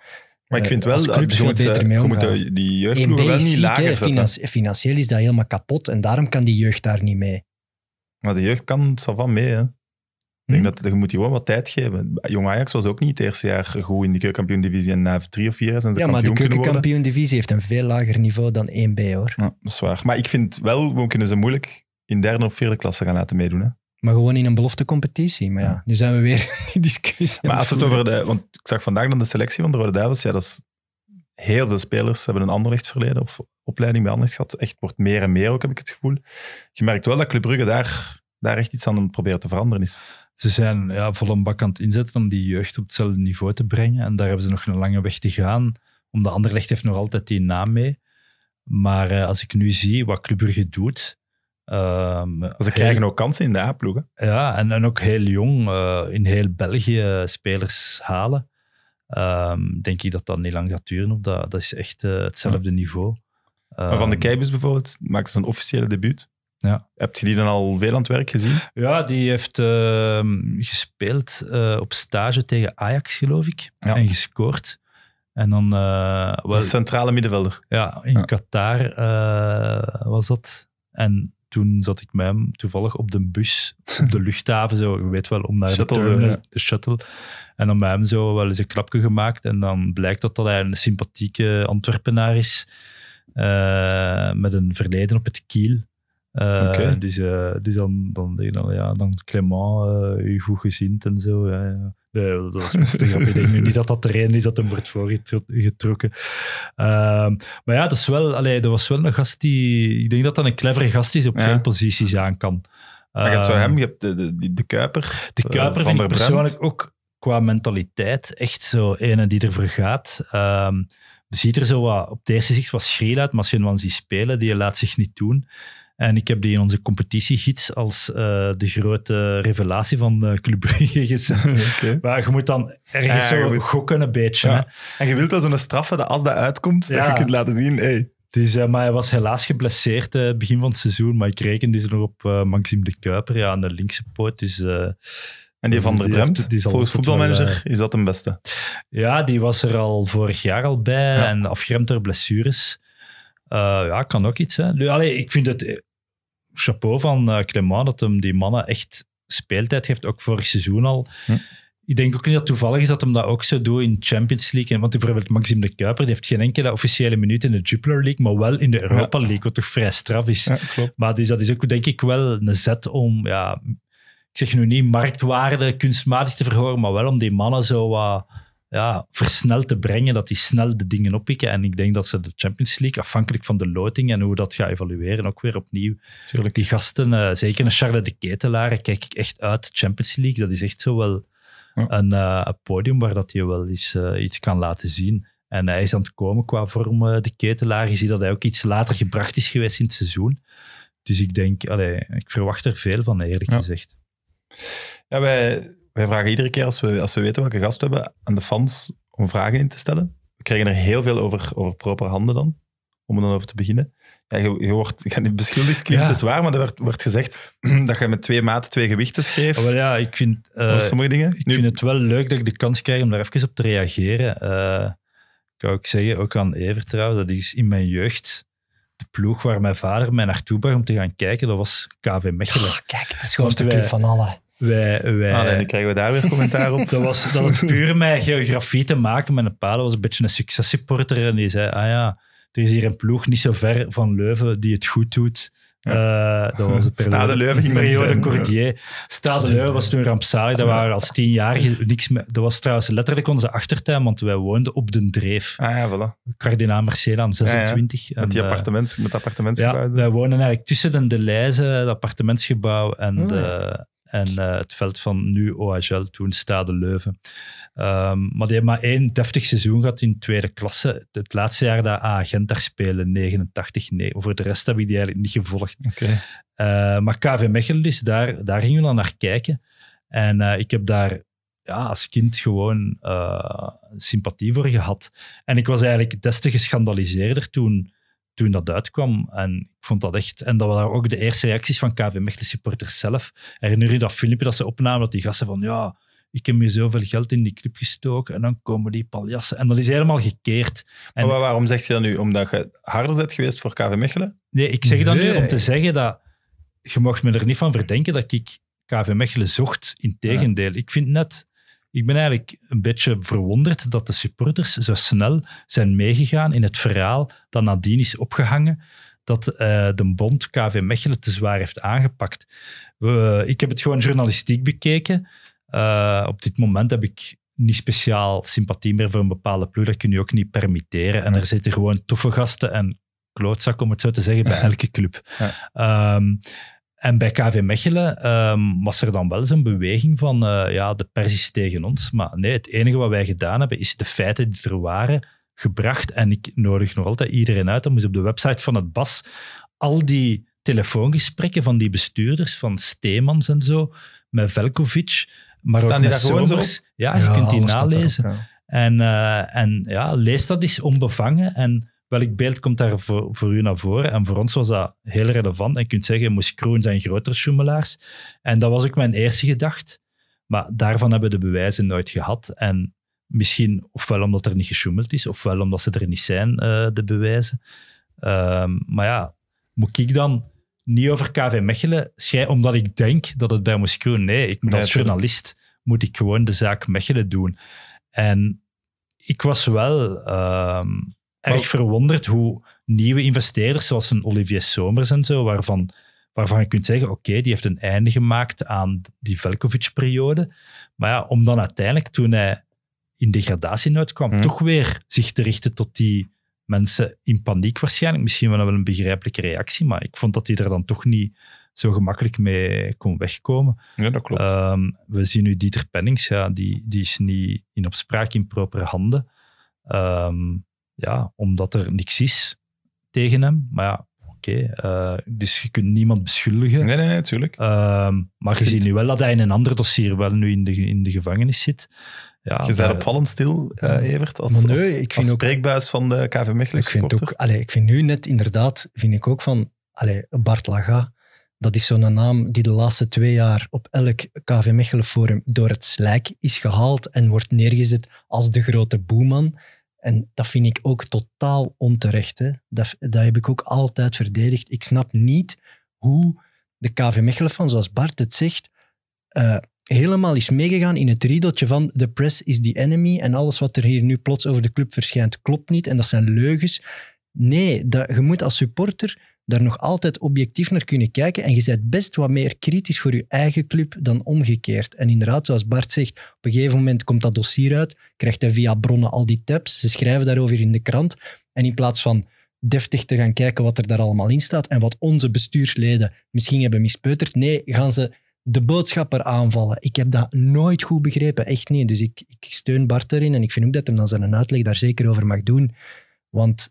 maar ik eh, vind wel dat je eh, beter mee omgaan moet
die jeugdploegen wel niet lager zetten.
Financieel is dat helemaal kapot en daarom kan die jeugd daar niet mee.
Maar de jeugd kan zal van mee. Hè. Ik denk hm? dat je moet gewoon wat tijd geven. Jong Ajax was ook niet het eerste jaar goed in de keukenkampioen-divisie en na drie of vier jaar zijn ze Ja, maar de keukenkampioen-divisie
heeft een veel lager niveau dan 1B, hoor. Ja,
dat is waar. Maar ik vind wel, we kunnen ze moeilijk in derde of
vierde klasse gaan laten meedoen. Hè. Maar gewoon in een beloftecompetitie. Maar ja, nu zijn we weer in die discussie. Maar als het over
de... Want ik zag vandaag dan de selectie van de Rode Duivels. Ja, dat is... Heel veel spelers hebben een ander verleden of opleiding bij Anderlecht gehad. Echt wordt meer en meer ook, heb ik het gevoel. Je merkt wel dat Club Brugge daar, daar echt iets aan probeert te veranderen is. Ze zijn ja, bak aan het inzetten om die
jeugd op hetzelfde niveau te brengen. En daar hebben ze nog een lange weg te gaan. Om Omdat Anderlecht heeft nog altijd die naam mee. Maar eh, als ik nu zie wat Club Brugge doet Um, Ze krijgen
ook kansen in de A-ploegen.
Ja, en, en ook heel jong eh, in heel België spelers halen. Um, denk ik dat dat niet lang gaat duren. Of dat, dat is echt eh, hetzelfde
niveau. van de ehm, Keibus bijvoorbeeld maakt zijn officiële debuut. Ja. Heb je die dan al veel aan het werk gezien?
Ja, die heeft gespeeld eh, op stage tegen Ajax, geloof ik. En gescoord. En dan... Wel, centrale middenvelder. Ja, in Qatar was dat. En toen zat ik met hem toevallig op de bus, op de luchthaven, zo, je weet wel, om naar de, shuttle. En dan met hem zo wel eens een klapje gemaakt. En dan blijkt dat, dat hij een sympathieke Antwerpenaar is, eh, met een verleden op het kiel. Uh, Dus, dan, dan denk ik dan, ja, dan Clement, u goed gezind en zo. Ja, ja. Nee, dat was een Ik denk nu niet dat dat de reden is dat hem wordt voorgetrokken. Uh, maar ja, dat is wel, allee, er was wel een gast die... Ik denk dat dat een clevere gast is op veel posities aan kan.
maar je hebt zo hem, ehm, je hebt de, de, de Kuiper. De eh, Kuiper vind ik persoonlijk
ook qua mentaliteit echt zo ene die ervoor gaat. Ehm, ziet er zo wat, op het eerste zicht wat schreeuw uit, maar als je hem ziet spelen, die laat zich niet doen. En ik heb die in onze competitiegids als eh, de grote revelatie van uh, Club Brugge gezet. Maar je moet dan ergens zo gokken een beetje.
En je wilt wel zo'n straffe
dat als dat uitkomt, ja. dat je kunt laten zien, hey. Dus, eh, maar hij was helaas geblesseerd begin van het seizoen. Maar ik reken dus nog op Maxim de Kuiper ja, aan de linkse poot. Dus,
en die van der Bremt, volgens voetbalmanager,
is dat een beste? Ja, die was er al vorig jaar al bij en afgeremd door blessures. ja, kan ook iets. allee, ik vind het chapeau van uh, dat hem die mannen echt speeltijd geeft, ook vorig seizoen al. Ik denk ook niet dat toevallig is dat hem dat ook zo doet in Champions League. Want bijvoorbeeld Maxime de Kuiper, die heeft geen enkele officiële minuut in de Jupiler League, maar wel in de Europa League, wat toch vrij straf is. Maar dus dat is ook denk ik wel een zet om, ja, ik zeg nu niet marktwaarde kunstmatig te verhogen, maar wel om die mannen zo wat ja, versneld te brengen, dat die snel de dingen oppikken. En ik denk dat ze de Champions League, afhankelijk van de loting en hoe dat gaat evalueren, ook weer opnieuw. Tuurlijk. Die gasten, eh, zeker een Charles de Ketelaar, kijk ik echt uit. Champions League, dat is echt zo wel eh, een, podium waar dat je wel eens, eh, iets kan laten zien. En hij is aan het komen qua vorm, de Ketelaar. Je ziet dat hij ook iets later gebracht is geweest in het seizoen. Dus ik denk, allee, ik verwacht er veel van, eerlijk gezegd.
Ja, wij, wij vragen iedere keer als we, als we weten welke gast we hebben aan de fans om vragen in te stellen. We krijgen er heel veel over, over proper handen dan, om er dan over te beginnen. Ja, je, je, wordt je niet beschuldigd, klinkt ja. te zwaar, maar er werd, werd gezegd dat je met twee maten twee gewichten schreef. Oh, ja, ik vind, eh, sommige dingen. Ik vind het wel leuk dat ik de
kans krijg om daar even op te reageren. Uh, ik wou ook zeggen, ook aan Evert dat is in mijn jeugd de ploeg waar mijn vader mij naartoe bracht om te gaan kijken, dat was KV Mechelen.
Oh, kijk, het is gewoon de club van alle.
Wij, wij... Ah, dan krijgen we daar weer commentaar op. dat, was, dat het puur met geografie te maken met een paal. Dat was een beetje een successupporter. En die zei, ah ja, er is hier een ploeg niet zo ver van Leuven die het goed doet. Ja. Eh, dat was de periode, Stade Leuven ging periode Cordier. Stade Leuven was toen rampzalig. Dat waren als tienjarige niks meer. Dat was trouwens letterlijk onze achtertuin, want wij woonden op de Dreef. Ah ja, voilà. Kardinaal Marcelaan, 26. Met die eh,
appartements, met appartementsgebouw.
Ja, wij woonden eigenlijk tussen de Delijzen, het appartementsgebouw en, ah, de, en eh, het veld van nu OHL, toen Stade Leuven. Ehm, maar die hebben maar één deftig seizoen gehad in tweede klasse. Het laatste jaar dat A-agent daar spelen, 89, nee. Voor de rest heb ik die eigenlijk niet gevolgd. Eh, maar KV Mechelen is daar, daar gingen we dan naar kijken. En eh, ik heb daar ja, als kind gewoon sympathie voor gehad. En ik was eigenlijk des te geschandaliseerder toen toen dat uitkwam. En ik vond dat echt... En dat waren ook de eerste reacties van KV Mechelen supporters zelf. Herinner je dat filmpje dat ze opnamen, dat die gasten van ja, ik heb hier zoveel geld in die club gestoken en dan komen die paljassen. En dat is helemaal gekeerd.
En maar waarom zegt je dat nu? Omdat je harder bent geweest voor KV Mechelen? Nee,
ik zeg nee. dat nu om te zeggen dat... Je mag me er niet van verdenken dat ik KV Mechelen zocht. Integendeel. Ja. Ik vind net ik ben eigenlijk een beetje verwonderd dat de supporters zo snel zijn meegegaan in het verhaal dat nadien is opgehangen dat eh, de bond KV Mechelen te zwaar heeft aangepakt. Eh, ik heb het gewoon journalistiek bekeken. Eh, op dit moment heb ik niet speciaal sympathie meer voor een bepaalde ploeg. Dat kun je ook niet permitteren. En er zitten gewoon toffe gasten en klootzak, om het zo te zeggen, bij elke club. Ja. Ehm, en bij KV Mechelen ehm, was er dan wel eens een beweging van eh, ja, de pers is tegen ons. Maar nee, het enige wat wij gedaan hebben is de feiten die er waren gebracht. En ik nodig nog altijd iedereen uit. om eens op de website van het BAS al die telefoongesprekken van die bestuurders, van Steemans en zo, met Velkovic, maar Staan ook daar Somers. Ja, ja, je kunt die nalezen. En, eh, en ja, lees dat eens onbevangen en welk beeld komt daar voor, u naar voren? En voor ons was dat heel relevant. En je kunt zeggen, moest Kroon zijn grotere schoemelaars. En dat was ook mijn eerste gedacht. Maar daarvan hebben we de bewijzen nooit gehad. En misschien ofwel omdat er niet gesjoemeld is, ofwel omdat ze er niet zijn, eh, de bewijzen. Ehm, maar ja, moet ik dan niet over KV Mechelen schrijven, omdat ik denk dat het bij moest Nee, ik als journalist moet ik gewoon de zaak Mechelen doen. En ik was wel... Ehm, erg verwonderd hoe nieuwe investeerders, zoals een Olivier Somers en zo, waarvan, waarvan je kunt zeggen, oké, die heeft een einde gemaakt aan die Velkovic-periode. Maar ja, om dan uiteindelijk, toen hij in degradatie uitkwam, hmm. toch weer zich te richten tot die mensen in paniek waarschijnlijk. Misschien wel een begrijpelijke reactie, maar ik vond dat hij er dan toch niet zo gemakkelijk mee kon wegkomen. Ja, dat klopt. Ehm, we zien nu Dieter Pennings, ja, die, die is niet in opspraak in propere handen. Um, ja, omdat er niks is tegen hem. Maar ja, oké. Eh, dus je kunt niemand beschuldigen. Nee, nee, nee, natuurlijk. Ehm, maar je ziet nu wel dat hij in een ander dossier wel nu in de, in de gevangenis zit. Ja,
je bent opvallend stil, uh, Evert, als, ik vind als spreekbuis van de KV Mechelen. Ik vind, ook,
allee, ik vind nu net inderdaad, vind ik ook van allee, Bart Laga, dat is zo'n naam die de laatste twee jaar op elk KV Mechelen forum door het slijk is gehaald en wordt neergezet als de grote boeman. En dat vind ik ook totaal onterecht. Hè. Dat, dat heb ik ook altijd verdedigd. Ik snap niet hoe de KV Mechelen van, zoals Bart het zegt, eh, helemaal is meegegaan in het riedeltje van de press is the enemy en alles wat er hier nu plots over de club verschijnt klopt niet en dat zijn leugens. Nee, dat, je moet als supporter daar nog altijd objectief naar kunnen kijken. En je bent best wat meer kritisch voor je eigen club dan omgekeerd. En inderdaad, zoals Bart zegt, op een gegeven moment komt dat dossier uit, krijgt hij via bronnen al die tabs, ze schrijven daarover in de krant. En in plaats van deftig te gaan kijken wat er daar allemaal in staat en wat onze bestuursleden misschien hebben mispeuterd, nee, gaan ze de boodschapper aanvallen. Ik heb dat nooit goed begrepen, echt niet. Dus ik, ik steun Bart erin en ik vind ook dat hem dan zijn uitleg daar zeker over mag doen. Want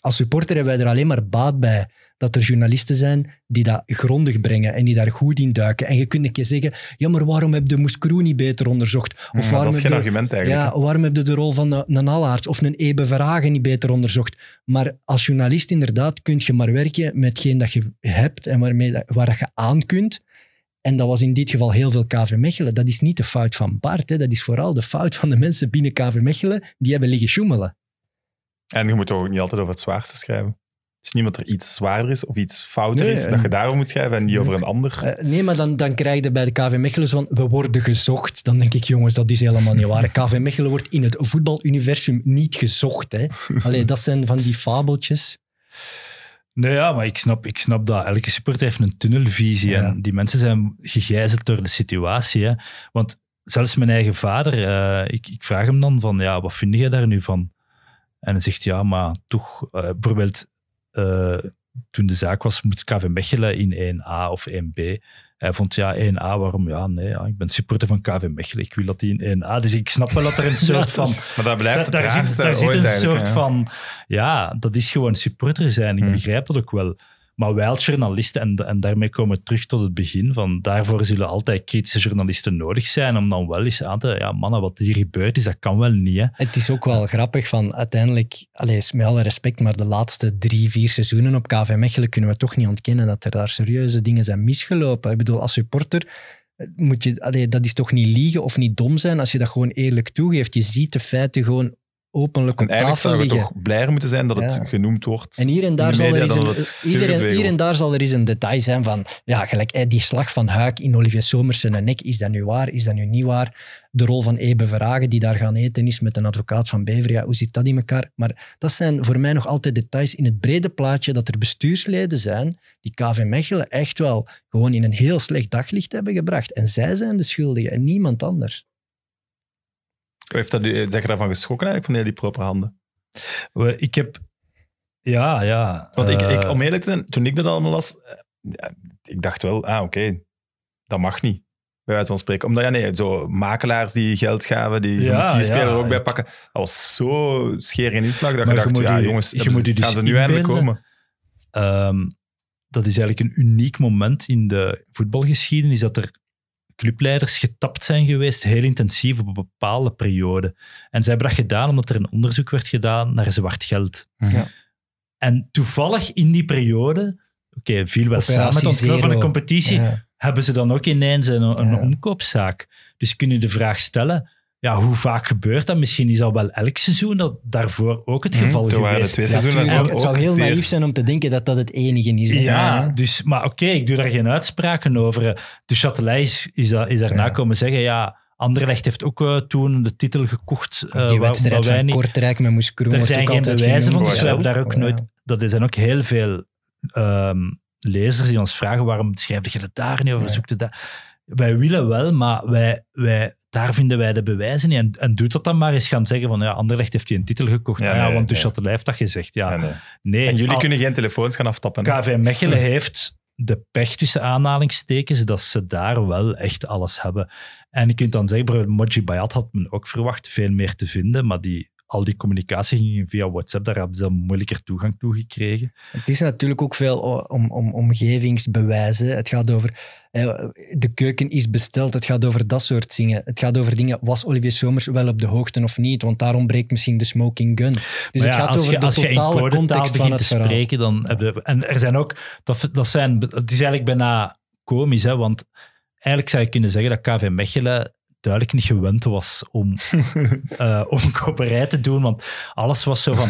als supporter hebben wij er alleen maar baat bij dat er journalisten zijn die dat grondig brengen en die daar goed in duiken. En je kunt een keer zeggen, ja, maar waarom heb de Moeskroen niet beter onderzocht? Of ja, waarom dat de, Ja, waarom heb je de rol van een, een of een Ebe Verhagen niet beter onderzocht? Maar als journalist inderdaad kun je maar werken met hetgeen dat je hebt en waarmee, waar dat je aan kunt. En dat was in dit geval heel veel KV Mechelen. Dat is niet de fout van Bart, hè. dat is vooral de fout van de mensen binnen KV Mechelen die hebben liggen sjoemelen.
En je moet ook niet altijd over het zwaarste schrijven. Het is niet omdat er iets zwaarder is of iets fouter is, dat je daarom moet schrijven en niet over een ander. Eh,
nee, maar dan, dan krijg je bij de KV Mechelen van, we worden gezocht. Dan denk ik, jongens, dat is helemaal niet waar. KV Mechelen wordt in het voetbaluniversum niet gezocht. Hè. Allee, dat zijn van die fabeltjes.
Nee, ja, maar ik snap, ik snap dat. Elke supporter heeft een tunnelvisie. En die mensen zijn gegijzeld door de situatie. Hè. Want zelfs mijn eigen vader, eh, ik, ik, vraag hem dan van, ja, wat vind jij daar nu van? En hij zegt, ja, maar toch, uh, bijvoorbeeld eh, toen de zaak was, moet KV Mechelen in 1A of 1B. Hij vond ja, 1A, waarom? Ja, nee, ja, ik ben supporter van KV Mechelen. Ik wil dat die in 1A. Dus ik snap wel dat er een soort van... maar dat blijft da, daar, zit, daar zit een soort van... Ja, dat is gewoon supporter zijn. Ik hm. begrijp dat ook wel. Maar wel journalisten, en, en daarmee komen we terug tot het begin, van daarvoor zullen altijd kritische journalisten nodig zijn om dan wel eens aan te ja mannen, wat hier gebeurd is, dat kan wel niet. Hè.
Het is ook wel grappig van uiteindelijk, allez, met alle respect, maar de laatste drie, vier seizoenen op KV Mechelen kunnen we toch niet ontkennen dat er daar serieuze dingen zijn misgelopen. Ik bedoel, als supporter eh, moet je, allez, dat is toch niet liegen of niet dom zijn als je dat gewoon eerlijk toegeeft. Je ziet de feiten gewoon openlijk op en eigenlijk tafel liggen. toch blijer
moeten zijn dat het genoemd wordt. En hier en, daar zal er eens een, eh, hier en
daar zal er eens een detail zijn van, ja, gelijk eh, die slag van Huik in Olivier Somersen en nek, is dat nu waar, is dat nu niet waar? De rol van Ebe Verhagen die daar gaan eten is met een advocaat van Bever, ja, hoe zit dat in elkaar? Maar dat zijn voor mij nog altijd details in het brede plaatje dat er bestuursleden zijn die KV Mechelen echt wel gewoon in een heel slecht daglicht hebben gebracht. En zij zijn de schuldigen en niemand anders.
Heeft dat, eh, zeg je daarvan geschrokken eigenlijk, van heel die proper handen? Ik heb... Ja, ja. Want ik, ik, eh, om eerlijk te zijn, toen ik dat allemaal las, eh, ik dacht wel, ah oké, dat mag niet. Bij wijze van spreken. Omdat, ja nee, zo makelaars die geld gaven, die, die speler ook bij pakken. Dat was zo scher in inslag dat ik dacht, ja jongens, je moet ze, dus gaan ze nu eindelijk komen?
Ehm, dat is eigenlijk een uniek moment in de voetbalgeschiedenis dat er clubleiders getapt zijn geweest, heel intensief op een bepaalde periode. En zij hebben dat gedaan omdat er een onderzoek werd gedaan naar zwart geld. Mhm. Ja. En toevallig in die periode, oké, okay, viel wel samen met van de competitie, hebben ze dan ook ineens een, omkoopzaak. Dus kun je de vraag stellen, ja, hoe vaak gebeurt dat? Misschien is dat wel elk seizoen dat daarvoor ook het hm, geval geweest. het zou heel naïef
zijn om te denken dat dat het enige is. Ja, dus, maar oké, ik doe daar geen uitspraken over.
De Châtelet is, is daarna komen zeggen, ja, Anderlecht heeft ook eh, toen de titel
gekocht. Uh, die wedstrijd waar, niet... Kortrijk met Moes Kroon. Er zijn geen bewijzen van, dus we hebben daar ook nooit...
Dat, er zijn ook heel veel ehm, lezers die ons vragen, waarom schrijf je dat daar niet over, zoek dat... Wij willen wel, maar wij... wij daar vinden wij de bewijzen niet. En, en doet dat dan maar eens gaan zeggen van ja, Anderlecht heeft hij een titel gekocht. Ja, want dus had heeft dat gezegd. Ja, nee. En jullie ah, kunnen geen telefoons gaan aftappen. KV Mechelen heeft de pech tussen aanhalingstekens dat ze daar wel echt alles hebben. En je kunt dan zeggen, Moji Bayat had men ook verwacht veel meer te vinden, maar die al die communicatie ging via WhatsApp, daar hebben ze moeilijker toegang toe gekregen.
Het is natuurlijk ook veel om, om omgevingsbewijzen. Het gaat over eh, de keuken is besteld, het gaat over dat soort dingen. Het gaat over dingen, was Olivier Somers wel op de hoogte of niet? Want daarom breekt misschien de smoking gun. Dus ja, het gaat over je, de totale context van het verhaal.
Spreken, dan ja. je, en er zijn ook, dat, dat zijn, het is eigenlijk bijna komisch, hè, want eigenlijk zou je kunnen zeggen dat KV Mechelen duidelijk niet gewend was om, uh, om koperij te doen. Want alles was zo van,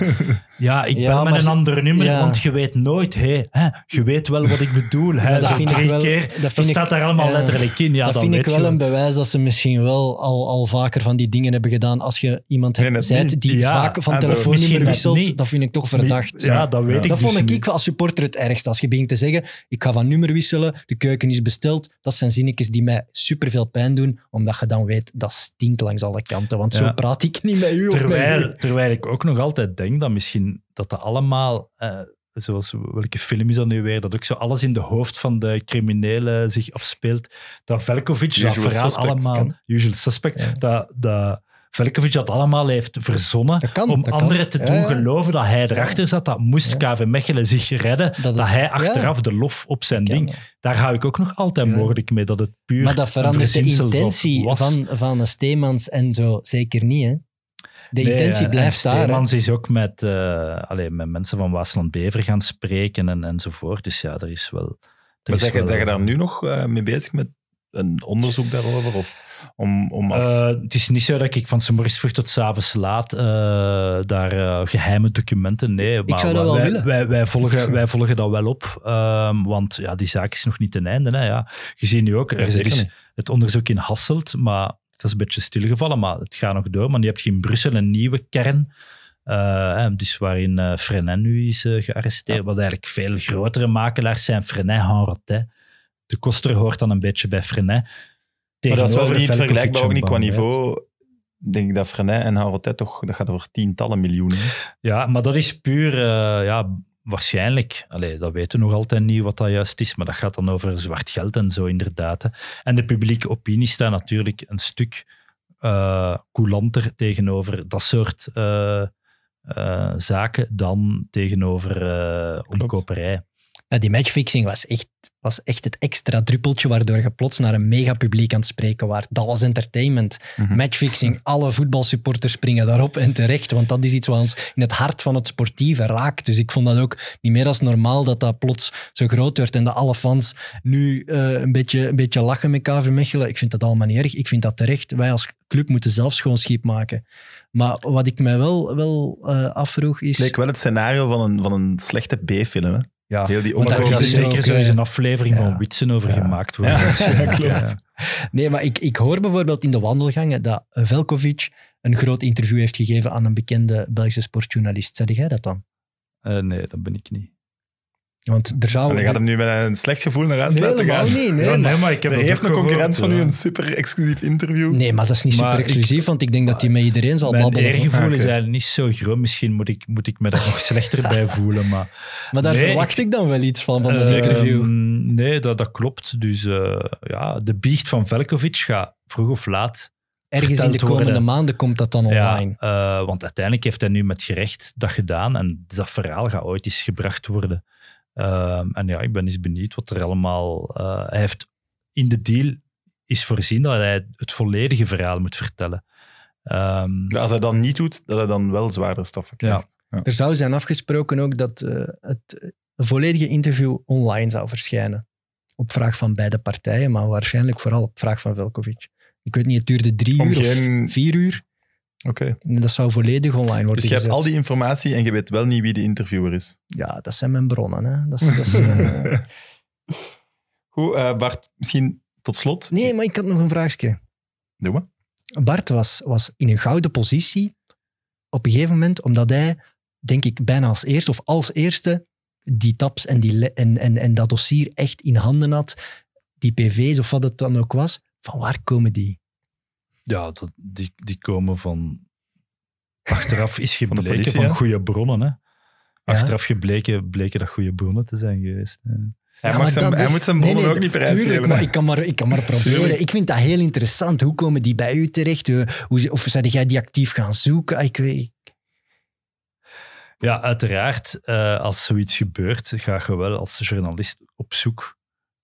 ja, ik ben met een ander nummer, want je weet nooit, hé, hè, je weet wel wat ik bedoel. Hè, dat vind ik wel, keer, dat, staat daar allemaal letterlijk in. Ja, dat vind ik wel een
bewijs dat ze misschien wel al, al vaker van die dingen hebben gedaan. Als je iemand hebt nee, die vaak van telefoonnummer wisselt, dat vind ik toch verdacht. ja, dat weet ik Dat vond dus ik ik als supporter het ergste. Als je begint te zeggen, ik ga van nummer wisselen, de keuken is besteld. Dat zijn zinnetjes die mij superveel pijn doen, omdat je dan weet, dat stinkt langs alle kanten, want zo praat ik niet met u. Terwijl, of
terwijl ik ook nog altijd denk dat misschien dat dat allemaal... Eh, zoals welke film is dat nu weer, dat ook zo alles in de hoofd van de criminelen zich afspeelt. Dat Velkovic, dat verhaal allemaal, Usual Suspect, dat, dat, Velkovic dat allemaal heeft verzonnen om anderen te doen geloven dat hij erachter zat. Dat moest KV Mechelen zich redden, dat, hij achteraf de lof op zijn ding. Daar hou ik ook nog altijd mogelijk mee, dat het puur Maar dat verandert de intentie
van, van Steemans en zo zeker niet, hè? De intentie blijft staan. daar. Steemans
is ook met, uh, met mensen van Waasland-Bever gaan spreken en, enzovoort. Dus ja, er is wel... maar zeg, je, wel, je daar nu nog eh, mee bezig
met een onderzoek daarover? Of om, om als... Eh,
het is niet zo dat ik van morgens vroeg tot avonds laat eh, daar eh, geheime documenten. Nee, ik zou dat wel wij, willen. Wij, volgen, wij volgen dat wel op. Ehm, want ja, die zaak is nog niet ten einde. Hè, ja. Je ziet nu ook, er is, dus het onderzoek in Hasselt, maar het is een beetje stilgevallen, maar het gaat nog door. Maar nu heb je in Brussel een nieuwe kern. dus waarin uh, Frenin nu is gearresteerd, wat eigenlijk veel grotere makelaars zijn. Frenin, Henrotin, de koster hoort dan een
beetje bij Frenet.
Maar dat is wel niet vergelijkbaar, ook niet qua niveau.
Ik dat Frenet en Harotet toch, dat gaat over tientallen miljoenen.
Ja, maar dat is puur, eh, ja, waarschijnlijk, allee, dat weten we nog altijd niet wat dat juist is, maar dat gaat dan over zwart geld en zo inderdaad. En de publieke opinie staat natuurlijk een stuk uh, coulanter tegenover dat soort eh, zaken dan tegenover
omkoperij die matchfixing was echt, was echt het extra druppeltje waardoor je plots naar een megapubliek aan het spreken was. Dat was entertainment. Mhm. Matchfixing, alle voetbalsupporters springen daarop en terecht, want dat is iets wat ons in het hart van het sportieve raakt. Dus ik vond dat ook niet meer als normaal dat dat plots zo groot werd en dat alle fans nu eh, een, beetje, een beetje lachen met KV Mechelen. Ik vind dat allemaal niet erg. Ik vind dat terecht. Wij als club moeten zelf schoon schip maken. Maar wat ik mij wel, wel eh, afvroeg is... Het leek
wel het scenario van een, van een slechte B-film, ja, daar is zeker zo eh, eens een aflevering van Witsen over gemaakt worden. Ja, klopt.
Nee, maar ik, ik hoor bijvoorbeeld in de wandelgangen dat Velkovic een groot interview heeft gegeven aan een bekende Belgische sportjournalist. Zeg jij dat dan?
Eh, nee, dat ben ik niet.
Want er zou... En je gaat hem nu met een slecht gevoel naar huis nee, laten gaan. Niet, nee, nee, maar ik heb heeft een concurrent van u eh. een super exclusief interview. Nee, maar dat is niet super exclusief, want ik denk dat hij ah, met iedereen zal mijn babbelen. Mijn eergevoel ah, is eigenlijk
niet zo groot. Misschien moet ik, moet ik me er nog slechter bij voelen. Maar, maar daar verwacht
ik, dan wel iets van, van dat ehm, interview.
Nee, dat, dat klopt. Dus eh, ja, de biecht van Velkovic gaat vroeg of laat Ergens in de komende
maanden komt dat dan online.
Eh, want uiteindelijk heeft hij nu met gerecht dat gedaan en dat verhaal gaat ooit eens gebracht worden. Ehm, en ja, ik ben eens benieuwd wat er allemaal. Eh, hij heeft in de deal is voorzien dat hij het volledige verhaal moet vertellen. Ehm,
als hij dat niet doet, dat hij dan wel zwaardere stoffen
krijgt. Ja. Er zou zijn afgesproken ook dat uh, het volledige interview online zou verschijnen. Op vraag van beide partijen, maar waarschijnlijk vooral op vraag van Velkovic. Ik weet niet, het duurde drie uur of vier uur. Oké. Dat zou volledig online worden Dus je hebt al
die informatie en je weet wel niet wie de interviewer is? Ja,
dat zijn mijn bronnen. Hè. Dat is, eh,
Goed, eh, Bart,
misschien tot slot. Nee, maar ik had nog een vraagje. Doe maar. Bart was, was in een gouden positie op een gegeven moment, omdat hij, denk ik, bijna als eerste of als eerste die taps en, die, en, en, en dat dossier echt in handen had, die pv's of wat het dan ook was, van waar komen die?
Ja, dat, die, die komen van. Achteraf is gebleken van, goede bronnen. Hè? Achteraf gebleken bleken dat goede bronnen te zijn geweest. Hij, ja, mag zijn,
hij moet zijn bronnen ook niet vereisen. Tuurlijk, maar ik kan maar, ik kan maar proberen. Ik vind dat heel interessant. Hoe komen die bij u terecht? Hoe, of zou jij die actief gaan zoeken? Ah, ik weet...
Ja, uiteraard. Eh, als zoiets gebeurt, ga je wel als journalist op zoek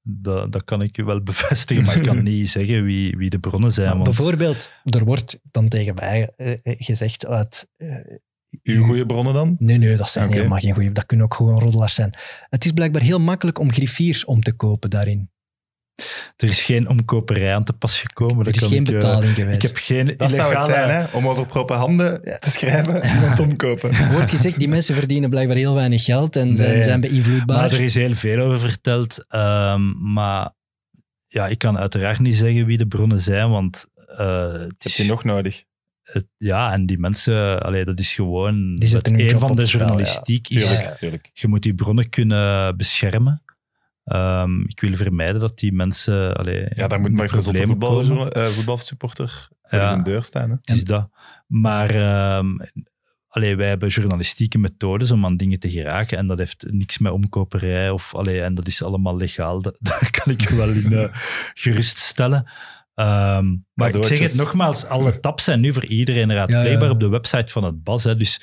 dat, dat, kan ik wel bevestigen, maar ik kan niet zeggen wie, wie de bronnen zijn. Want... Bijvoorbeeld,
er wordt dan tegen mij eh, eh, gezegd uit... Uh, uw goede bronnen dan? Nee, nee, dat zijn helemaal geen goede. Dat kunnen ook gewoon roddelaars zijn. Het is blijkbaar heel makkelijk om griffiers om te kopen daarin. Er is geen omkoperij aan te pas gekomen. Er is geen ik, eh, betaling geweest. Ik heb geen dat zou het zijn, hè?
om over propaganda ja. te
schrijven en ja. omkopen. Wordt gezegd, die mensen verdienen blijkbaar heel weinig geld en zijn, zijn beïnvloedbaar. Maar er is
heel veel over verteld. Ehm, maar ja, ik kan uiteraard niet zeggen wie de bronnen zijn, want... Uh, het heb je nog nodig? ja, en die mensen, dat is gewoon... het een van de journalistiek. Tuurlijk, is, tuurlijk. Je moet die bronnen kunnen beschermen. Ehm, ik wil vermijden dat die mensen. Allee, ja, daar moet maar eens een voetbal, eh, voor ja, zijn deur staan. Hè? Het is dat. Maar um, wij hebben journalistieke methodes om aan dingen te geraken. En dat heeft niks met omkoperij of. Allee, en dat is allemaal legaal. Dat, daar kan ik je wel in eh, geruststellen. Ehm, maar ik zeg het nogmaals: alle tabs zijn nu voor iedereen raadpleegbaar op de website van het BAS. Hè, dus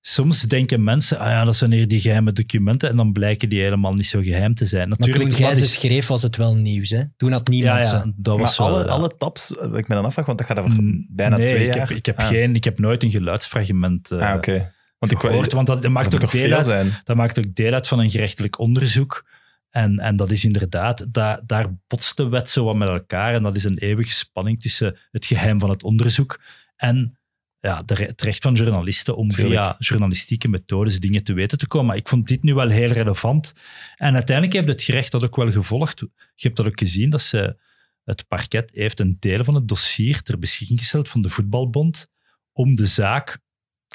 soms denken mensen, ah ja, dat zijn hier die geheime documenten. En dan blijken die helemaal niet zo geheim te zijn. Natuurlijk, maar toen jij ze dus
schreef, was het wel nieuws. Hè? Toen had niemand ja, ja, maar alle,
alle tabs, eh, ik me dan afvraag, want dat gaat over mm, bijna twee ik jaar. Heb, ik, heb ah. geen, ik heb nooit een geluidsfragment eh, ah, want gehoord, want dat, maakt, ook deel uit, zijn. dat maakt ook deel uit van een gerechtelijk onderzoek. En, en dat is inderdaad, da, daar botst de wet zo wat met elkaar. En dat is een eeuwige spanning tussen het geheim van het onderzoek en ja, het recht van journalisten om via journalistieke methodes dingen te weten te komen. Maar ik vond dit nu wel heel relevant. En uiteindelijk heeft het gerecht dat ook wel gevolgd. Je hebt dat ook gezien, dat ze, het parket heeft een deel van het dossier ter beschikking gesteld van de voetbalbond om de zaak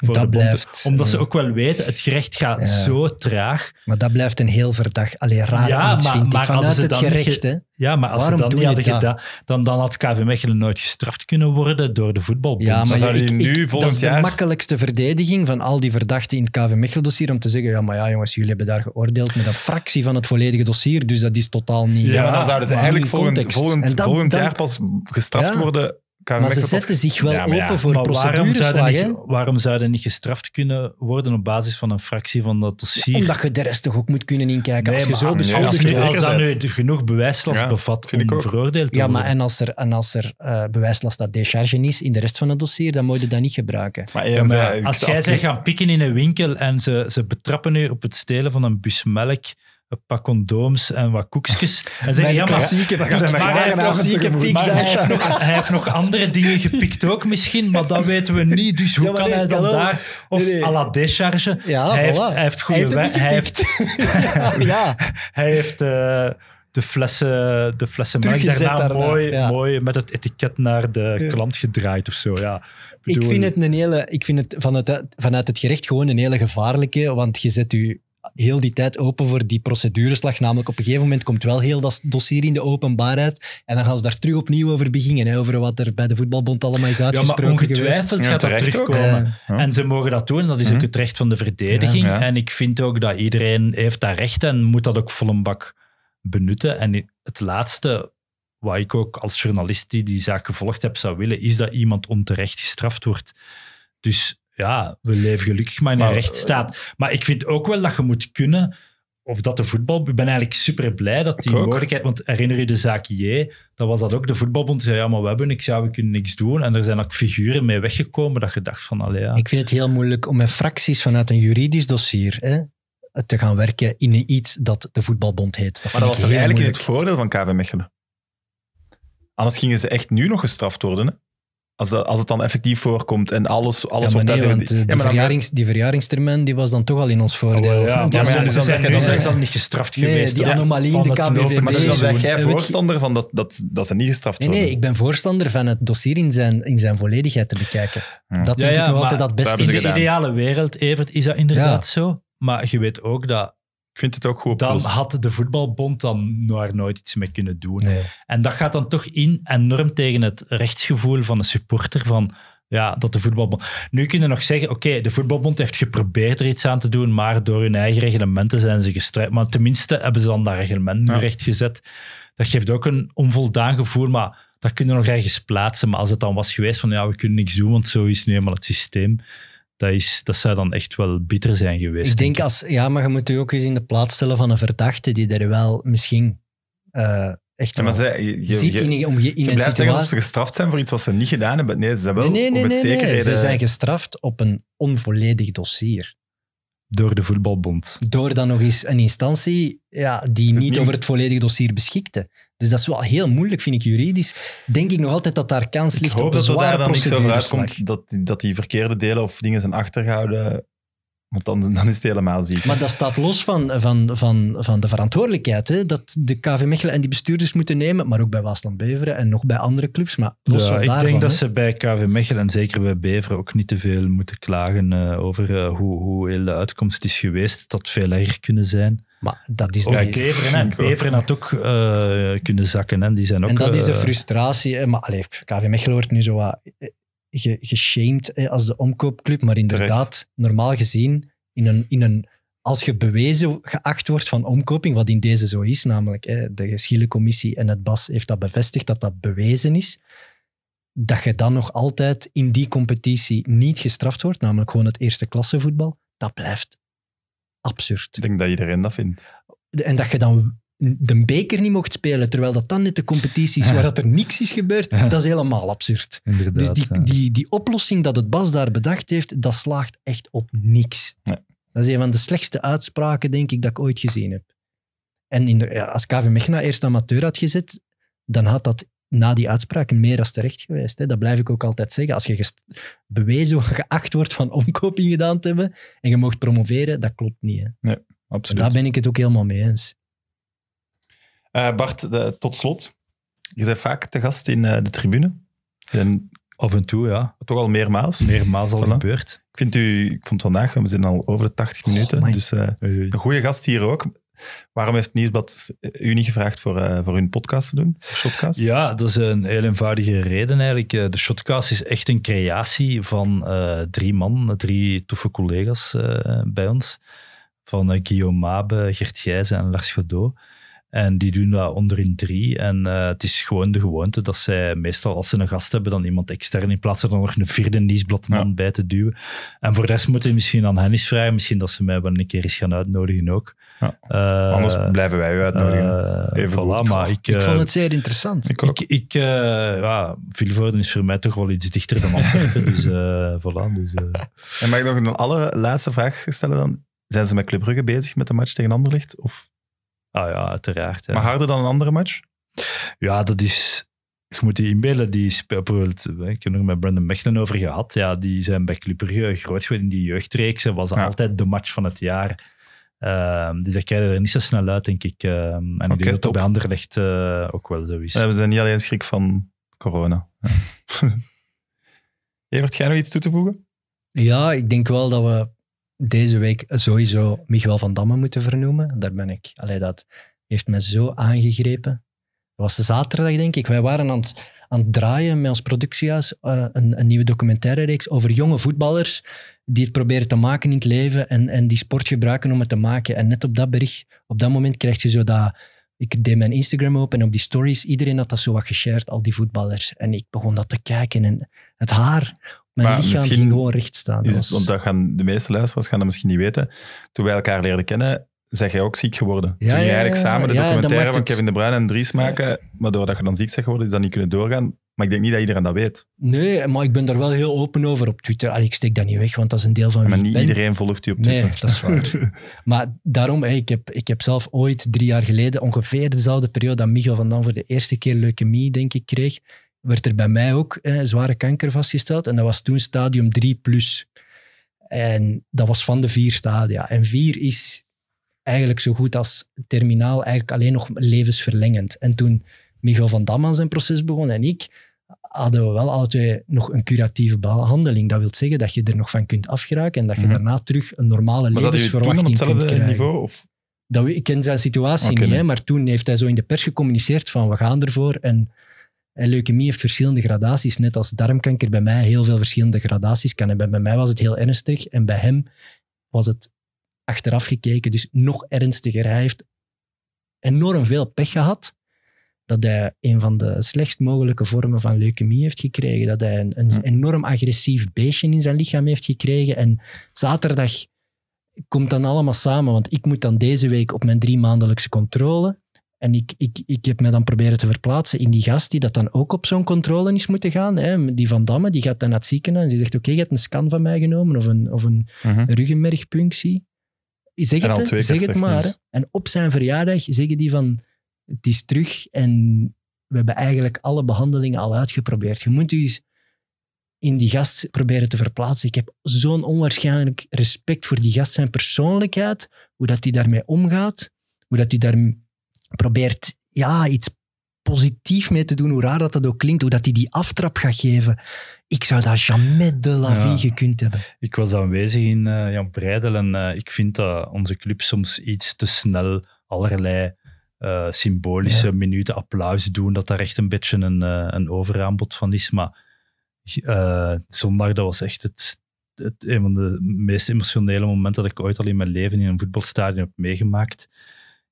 dat blijft, omdat ze eh, ook wel weten, het gerecht gaat zo traag.
Maar dat blijft een heel verdacht, alleen raar ja, vind maar vanuit het gerecht. ja, maar als Waarom ze dan niet hadden gedaan,
dan, dan had KV Mechelen nooit gestraft kunnen worden door de voetbalbond. Ja, maar ik,
dat is de makkelijkste verdediging van al die verdachten in het KV Mechelen-dossier, om te zeggen, ja, maar ja, jongens, jullie hebben daar geoordeeld met een fractie van het volledige dossier, dus dat is totaal niet... Ja, maar dan zouden ze eigenlijk volgend, volgend, volgend, jaar pas
gestraft worden maar ze zetten zich wel open voor maar procedures.
Waarom, zouden, niet, waarom zouden niet gestraft kunnen worden op basis van een fractie van dat dossier? omdat je
de rest toch ook moet kunnen inkijken. als je zo beschuldigd als, als, dat nu genoeg bewijslast bevat om ook. veroordeeld te Ja, maar en als er, en als er eh, bewijslast dat décharge is in de rest van het dossier, dan moet je dat niet gebruiken. Maar, eh, als jij ze
gaan pikken in een winkel en ze, ze betrappen nu op het stelen van een busmelk een pak condooms en wat koekjes. En zeggen, ja, klassieke, maar hij, heeft nog, andere dingen gepikt ook misschien, maar dat weten we niet. Dus hoe kan hij dan daar... Of nee, à la décharge. hij, heeft, heeft goede... Hij heeft... Hij ja. hij heeft... Eh, de flessen, de flessen daarna, mooi,
mooi met het etiket naar de klant gedraaid of zo. Ja. Ik vind het, een hele, ik vind het vanuit, vanuit het gerecht gewoon een hele gevaarlijke, want je zet je heel die tijd open voor die procedureslag. Namelijk, op een gegeven moment komt wel heel dat dossier in de openbaarheid. En dan gaan ze daar terug opnieuw over beginnen. over wat er bij de voetbalbond allemaal is uitgesproken. Ja, maar ongetwijfeld gaat dat terugkomen.
En ze mogen dat doen. Dat is mhm. ook het recht van de verdediging. en ik vind ook dat iedereen heeft dat recht en moet dat ook vol een bak benutten. En het laatste wat ik ook als journalist die die zaak gevolgd heb zou willen, is dat iemand onterecht gestraft wordt. Dus ja, we leven gelukkig maar in maar, een rechtsstaat. Maar ik vind ook wel dat je moet kunnen, of dat de voetbal... Ik ben eigenlijk super blij dat die mogelijkheid... Want herinner je de zaak J? Dan was dat ook, de voetbalbond zei, ja, maar we hebben niks, ja, we kunnen niks doen. En er zijn ook figuren mee weggekomen dat je
dacht van, allee, ja. Ik vind het heel moeilijk om met fracties vanuit een juridisch dossier... Hè, te gaan werken in iets dat de voetbalbond heet. Dat maar dat was toch eigenlijk in het
voordeel van KV Mechelen? Anders gingen ze echt nu nog gestraft worden, hè? Als, als het dan effectief voorkomt en alles, alles ja, wordt die, eh, ja,
die verjaringstermijn die was dan toch al in ons voordeel. ja, maar dus dan, zijn ze al niet gestraft nee, geweest. Die anomalie in de KBVB. Maar dus dan zeg jij eh, voorstander
van dat, dat, dat ze niet gestraft worden? Nee,
ik ben voorstander van het dossier in zijn, in zijn volledigheid te bekijken. Dat denk ik nog altijd dat beste. In de
ideale wereld, Evert, is dat inderdaad zo. Maar je weet ook dat
ik vind het ook goed Dan had
de voetbalbond dan daar nooit iets mee kunnen doen. En dat gaat dan toch in enorm tegen het rechtsgevoel van de supporter van... Ja, dat de voetbalbond... Nu kunnen nog zeggen, oké, de voetbalbond heeft geprobeerd er iets aan te doen, maar door hun eigen reglementen zijn ze gestrijd. Maar tenminste hebben ze dan dat reglement nu ja. recht gezet. Dat geeft ook een onvoldaan gevoel, maar dat kunnen we nog ergens plaatsen. Maar als het dan was geweest van, ja, we kunnen niks doen, want zo is nu helemaal het systeem dat, is, dat zou dan echt wel bitter zijn geweest. Ik denk
als, ja, maar je moet je ook eens in de plaats stellen van een verdachte die er wel misschien uh, echt ja, maar zij, je, ziet je, om, in je een blijft situatie. zeggen dat ze
gestraft zijn voor iets wat ze niet gedaan hebben. Nee, ze zijn wel nee, nee, nee, nee, Ze zijn
gestraft op een onvolledig dossier. Door de voetbalbond. Door dan nog eens een instantie ja, die niet over het volledige dossier beschikte. Dus dat is wel heel moeilijk, vind ik juridisch. Denk ik nog altijd dat daar kans ligt op een zware procedure. Ik dat daar dan
uitkomt dat, die verkeerde delen of dingen zijn achtergehouden. Want dan, dan is het helemaal ziek. Maar
dat staat los van, van, van, van de verantwoordelijkheid. Dat de KV Mechelen en die bestuurders moeten nemen. Maar ook bij Waasland Beveren en nog bij andere clubs. Maar los ja, ik denk dat ze
bij KV Mechelen en zeker bij Beveren ook niet te veel moeten klagen eh, over eh, hoe, hoe heel de uitkomst is geweest. Dat had veel erger kunnen
zijn. Maar dat is oh, niet... Beveren, Beveren had ook eh, kunnen zakken. Hè. Die zijn ook, en dat is de eh, frustratie. Maar allez, KV Mechelen wordt nu zo wat eh, ge geshamed hè, als de omkoopclub. Maar inderdaad, normaal gezien, in een, in een, als je bewezen geacht wordt van omkoping, wat in deze zo is, namelijk hè, de geschillencommissie en het BAS heeft dat bevestigd dat dat bewezen is, dat je dan nog altijd in die competitie niet gestraft wordt, namelijk gewoon het eerste voetbal dat blijft
absurd. Ik denk dat
iedereen dat vindt. En dat je dan de beker niet mocht spelen, terwijl dat dan net de competitie is waar dat er niks is gebeurd, dat is helemaal absurd. Inderdaad, dus die, die, die oplossing dat het Bas daar bedacht heeft, dat slaagt echt op niks. Nee. Dat is een van de slechtste uitspraken, denk ik, dat ik ooit gezien heb. En in de, als KV Mechna eerst amateur had gezet, dan had dat na die uitspraken meer als terecht geweest. Hè. Dat blijf ik ook altijd zeggen. Als je bewezen geacht wordt van omkoping gedaan te hebben en je mocht promoveren, dat klopt niet. Hè. Nee, absoluut. Daar ben ik het ook helemaal mee eens.
Eh, Bart, tot slot. Je bent vaak te gast in eh, de tribune. En Af en toe, ja. Toch al meermaals? Meermaals al gebeurd. Ik, vind u, ik vond vandaag, we zijn al over de 80 minuten, oh dus eh, een goede gast hier ook. Waarom heeft Nieuwsblad u niet gevraagd voor, uh, voor hun podcast te doen? Shotcast?
Ja, dat is een heel eenvoudige reden eigenlijk. Eh, de Shotcast is echt een creatie van eh, drie man, drie toffe collega's bij ons. Van Guillaume Mabe, Gert Gijzen en Lars Godot. En die doen dat onderin drie. En eh, het is gewoon de gewoonte dat zij meestal als ze een gast hebben, dan iemand extern in plaats van dan nog een vierde nieuwsbladman ja. bij te duwen. En voor de rest moeten misschien aan hen eens vragen. Misschien dat ze mij wel een keer eens gaan uitnodigen ook. Ja. Eh, Anders blijven wij u uitnodigen. Eh, voilà, maar ik, vond het
zeer interessant.
Ik,
ik, ja, Vilvoorden is voor mij toch wel iets dichter dan anderen. dus voilà. Dus,
En mag ik nog een allerlaatste vraag stellen dan? Zijn ze met Club bezig met de match tegen Anderlecht? Of
Ah ja, uiteraard.
Maar harder dan een andere match? Ja, dat
is... Je moet die inbeelden, die speelt Ik heb er met Brandon Mechelen over gehad. Ja, die zijn bij Club Brugge groot geworden in die jeugdreeks. Dat was altijd de match van het jaar. Um, dus dat krijg er niet zo snel uit, denk ik. Ehm, en die ik denk dat bij uh, eh, ook wel zo is. We zijn
niet alleen schrik van corona. Heeft
Evert, jij nog iets toe te voegen? Ja, ik denk wel dat we deze week sowieso Miguel van Damme moeten vernoemen. Daar ben ik. Allee, dat heeft me zo aangegrepen. Dat was zaterdag, denk ik. Wij waren aan het, aan het draaien met ons productiehuis eh, een, een, nieuwe documentaire reeks over jonge voetballers die het proberen te maken in het leven en, en die sport gebruiken om het te maken. En net op dat bericht, op dat moment krijg je zo dat... Ik deed mijn Instagram open en op die stories, iedereen had dat zo wat geshared, al die voetballers. En ik begon dat te kijken en het haar mijn maar lichaam ging gewoon recht staan. Want
dat gaan de meeste luisteraars gaan dat misschien niet weten. Toen wij elkaar leerden kennen, zeg jij ook ziek geworden. Toen je eigenlijk samen de documentaire van Kevin De Bruyne en Dries maken, waardoor dat je dan ziek bent geworden, is dat niet kunnen doorgaan. Maar ik denk niet dat iedereen dat weet.
Nee, maar ik ben daar wel heel open over op Twitter. Allee, ik steek dat niet weg, want dat is een deel van maar Maar niet iedereen volgt
u op Twitter. Nee, dat is waar.
maar daarom, ik, heb, ik heb zelf ooit drie jaar geleden, ongeveer dezelfde periode dat Michel van Dam voor de eerste keer leukemie, denk ik, kreeg, werd er bij mij ook eh, zware kanker vastgesteld. En dat was toen stadium 3 plus. En dat was van de vier stadia. En vier is eigenlijk zo goed als terminaal, eigenlijk alleen nog levensverlengend. En toen Michael van Dam aan zijn proces begon en ik, hadden we wel altijd nog een curatieve behandeling. Dat wil zeggen dat je er nog van kunt afgeraken en dat je mhm. daarna terug een normale levensverwachting kunt krijgen. Niveau, of? Dat, ik ken zijn situatie niet, hè, maar toen heeft hij zo in de pers gecommuniceerd van we gaan ervoor en en leukemie heeft verschillende gradaties, net als darmkanker bij mij heel veel verschillende gradaties kan hebben. Bij mij was het heel ernstig en bij hem was het achteraf gekeken, dus nog ernstiger. Hij heeft enorm veel pech gehad dat hij een van de slechtst mogelijke vormen van leukemie heeft gekregen. Dat hij een, hm. enorm agressief beestje in zijn lichaam heeft gekregen. En zaterdag komt dan allemaal samen, want ik moet dan deze week op mijn drie maandelijkse controle. En ik, ik, ik heb me dan proberen te verplaatsen in die gast die dat dan ook op zo'n controle is moeten gaan. Hè. Die Van Damme, die gaat dan naar het ziekenhuis en die zegt, oké, je hebt een scan van mij genomen of een, of een mhm. ruggenmergpunctie. Zeg het, zeg het maar. En op zijn verjaardag zeggen die van, het is terug en we hebben eigenlijk alle behandelingen al uitgeprobeerd. Je moet dus in die gast proberen te verplaatsen. Ik heb zo'n onwaarschijnlijk respect voor die gast, zijn persoonlijkheid, hoe dat hij daarmee omgaat, hoe dat hij daarmee probeert ja, iets positief mee te doen, hoe raar dat dat ook klinkt, hoe dat hij die aftrap gaat geven. Ik zou dat jamais de la vie ja, gekund hebben.
Ik was aanwezig in eh, Jan Breidel en eh, ik vind dat onze club soms iets te snel allerlei eh, symbolische minuten applaus doen, dat daar echt een beetje een, een overaanbod van is. Maar zondag, dat was echt het, het, een van de meest emotionele momenten dat ik ooit al in mijn leven in een voetbalstadion heb meegemaakt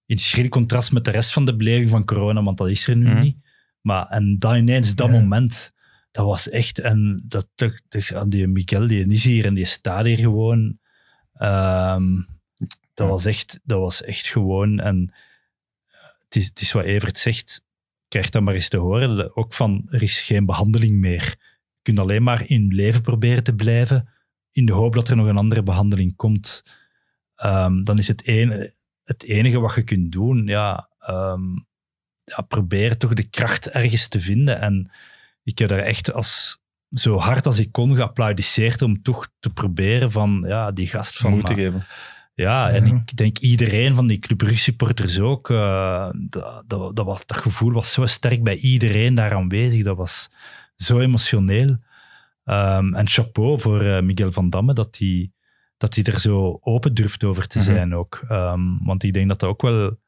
in schril contrast met de rest van de beleving van corona, want dat is er nu mhm. niet. Maar en dan ineens, dat moment, dat was echt. En dat aan ah, die Miguel die is hier en die staat hier gewoon. Ehm, dat, was echt, dat was echt gewoon. En het is, wat Evert zegt, krijg dat maar eens te horen. Ook van er is geen behandeling meer. Je kunt alleen maar in leven proberen te blijven. in de hoop dat er nog een andere behandeling komt. Ehm, dan is het één het enige wat je kunt doen, ja, ehm, ja, probeer toch de kracht ergens te vinden. En ik heb daar echt als, zo hard als ik kon geapplaudisseerd om toch te proberen van ja, die gast van... moeite geven. Ja, en ik denk iedereen van die Club supporters ook. Eh, dat, dat, dat, gevoel was zo sterk bij iedereen daar aanwezig. Dat was zo emotioneel. Ehm, en chapeau voor eh, Miguel van Damme dat hij dat hij er zo open durft over te mhm. zijn ook. Ehm, want
ik denk dat dat ook wel...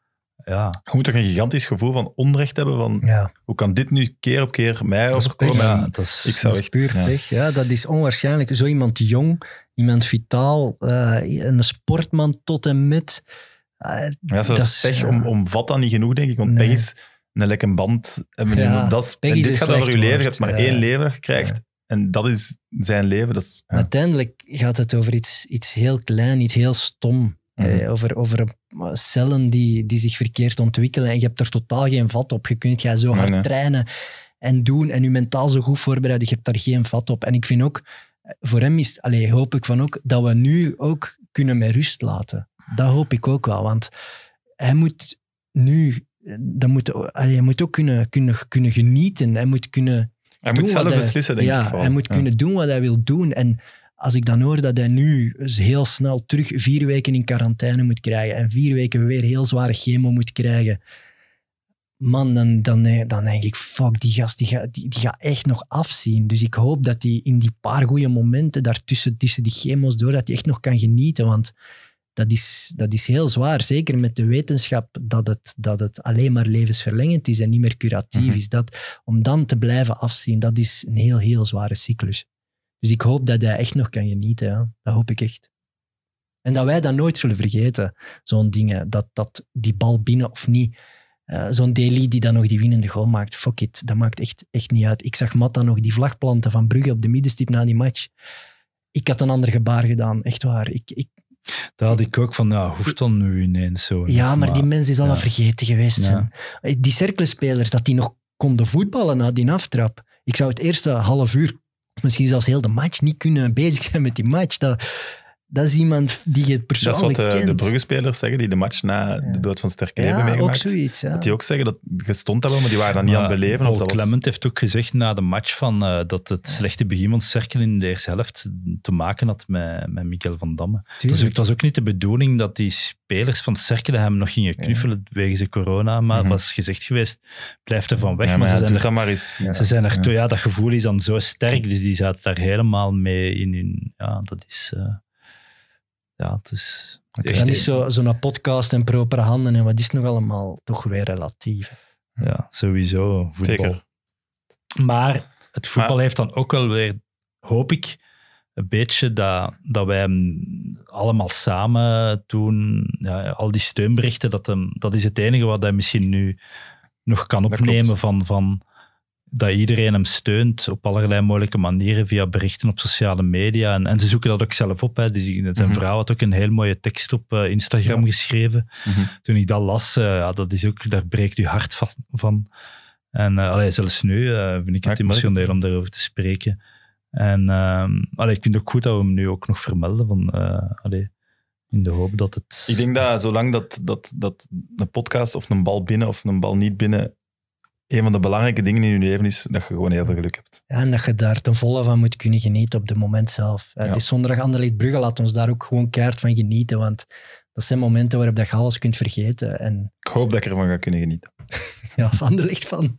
Ja. Je moet toch een gigantisch gevoel van onrecht hebben. Van, Hoe kan dit nu keer op keer mij overkomen? Ja, dat is, ik zou echt, puur
Ja. dat is onwaarschijnlijk. Zo iemand jong, iemand vitaal, eh, een sportman tot en met. Uh, ja, dat is pech om,
om dat dan niet genoeg, denk ik. Want nee. is een lekker band. En, ja, en dit gaat over je leven. Je hebt maar één leven gekregen. En dat is zijn leven. Dat
Uiteindelijk gaat het over iets, iets heel klein, iets heel stom. eh, over, over cellen die, die zich verkeerd ontwikkelen en je hebt er totaal geen vat op. Je kunt jij zo hard trainen en doen en je mentaal zo goed voorbereiden, je hebt daar geen vat op. En ik vind ook, voor hem is, allee, hoop ik van ook, dat we nu ook kunnen met rust laten. Dat hoop ik ook wel, want hij moet nu, eh, dat moet, allee, hij moet ook kunnen, kunnen, kunnen genieten. Hij moet kunnen hij moet zelf beslissen, denk ja, ik. Hij moet kunnen doen wat hij wil doen. En als ik dan hoor dat hij nu heel snel terug vier weken in quarantaine moet krijgen en vier weken weer heel zware chemo moet krijgen, man, dan, dan, eh, denk ik, fuck, die gast die gaat die, die echt nog afzien. Dus ik hoop dat hij in die paar goede momenten daartussen, tussen die chemo's door, dat hij echt nog kan genieten. Want dat is, dat is heel zwaar. Zeker met de wetenschap dat het, dat het alleen maar levensverlengend is en niet meer curatief mhm. is. Dat, om dan te blijven afzien, dat is een heel, heel zware cyclus. Dus ik hoop dat hij echt nog kan genieten. Dat hoop ik echt. En dat wij dat nooit zullen vergeten, zo'n dingen. Dat, dat die bal binnen of niet. Uh, zo'n Deli die dan nog die winnende goal maakt. Fuck it, dat maakt echt, echt niet uit. Ik zag Matta nog die vlag planten van Brugge op de middenstip na die match. Ik had een ander gebaar gedaan, echt waar. Ik, ik,
daar had ik ook van, nou, hoeft dan nu ineens zo. Ja, maar, die mensen is al
vergeten geweest. Zijn. Die cirkelspelers, dat die nog konden voetballen na die aftrap. Ik zou het eerste half uur, of misschien zelfs heel de match, niet kunnen bezig zijn met die match. Dat, dat is iemand die je persoonlijk kent. Dat is wat eh, de, de
spelers zeggen, die de match na de dood van Sterke ja, hebben meegemaakt. ook zoiets. Dat die ook zeggen, dat ze stond hebben, wel, maar die waren dan niet aan het beleven. Paul of dat Clement
heeft ook gezegd na de match van, eh, dat het slechte begin van cirkel in de eerste helft te maken had met, met van Damme. Dus het was ook niet de bedoeling dat die spelers van Cerkel hem nog gingen knuffelen wegens de corona, maar mm was gezegd geweest, blijf er van weg. maar, ze, zijn er, maar eens. ze zijn er, ja. dat gevoel is dan zo sterk, dus die zaten daar helemaal mee in hun... Ja, dat is... Eh, ja, het is... Okay. Dat is
zo'n podcast en propere handen en wat is nog allemaal toch weer relatief.
Ja, sowieso. Voetbal. Zeker. Maar het voetbal heeft dan ook wel weer, hoop ik, een beetje dat, dat wij allemaal samen toen, ja, al die steunberichten, dat, dat is het enige wat hij misschien nu nog kan opnemen van, van dat iedereen hem steunt op allerlei mogelijke manieren via berichten op sociale media. En, en ze zoeken dat ook zelf op. Hè. zijn mhm. vrouw had ook een heel mooie tekst op eh, Instagram geschreven. Mhm. Toen ik dat las, eh, ja, dat is ook, daar breekt uw hart van. En uh, zelfs nu vind ik het emotioneel om daarover te spreken. En ehm, allee, ik vind het ook goed dat
we hem nu ook nog vermelden. Van, allee, in de hoop dat het... Ik denk dat zolang dat, dat, dat een podcast of een bal binnen of een bal niet binnen een van de belangrijke dingen in je leven is dat je gewoon heel veel geluk hebt.
Ja, en dat je daar ten volle van moet kunnen genieten op het moment zelf. Het is zondag Anderlecht Brugge, laat ons daar ook gewoon keihard van genieten, want dat zijn momenten waarop dat je alles kunt vergeten. En...
Ik hoop dat ik ervan ga kunnen genieten.
ja, als Anderlecht van.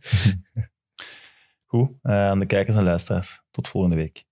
Goed, eh, aan de kijkers en luisteraars. Tot volgende week.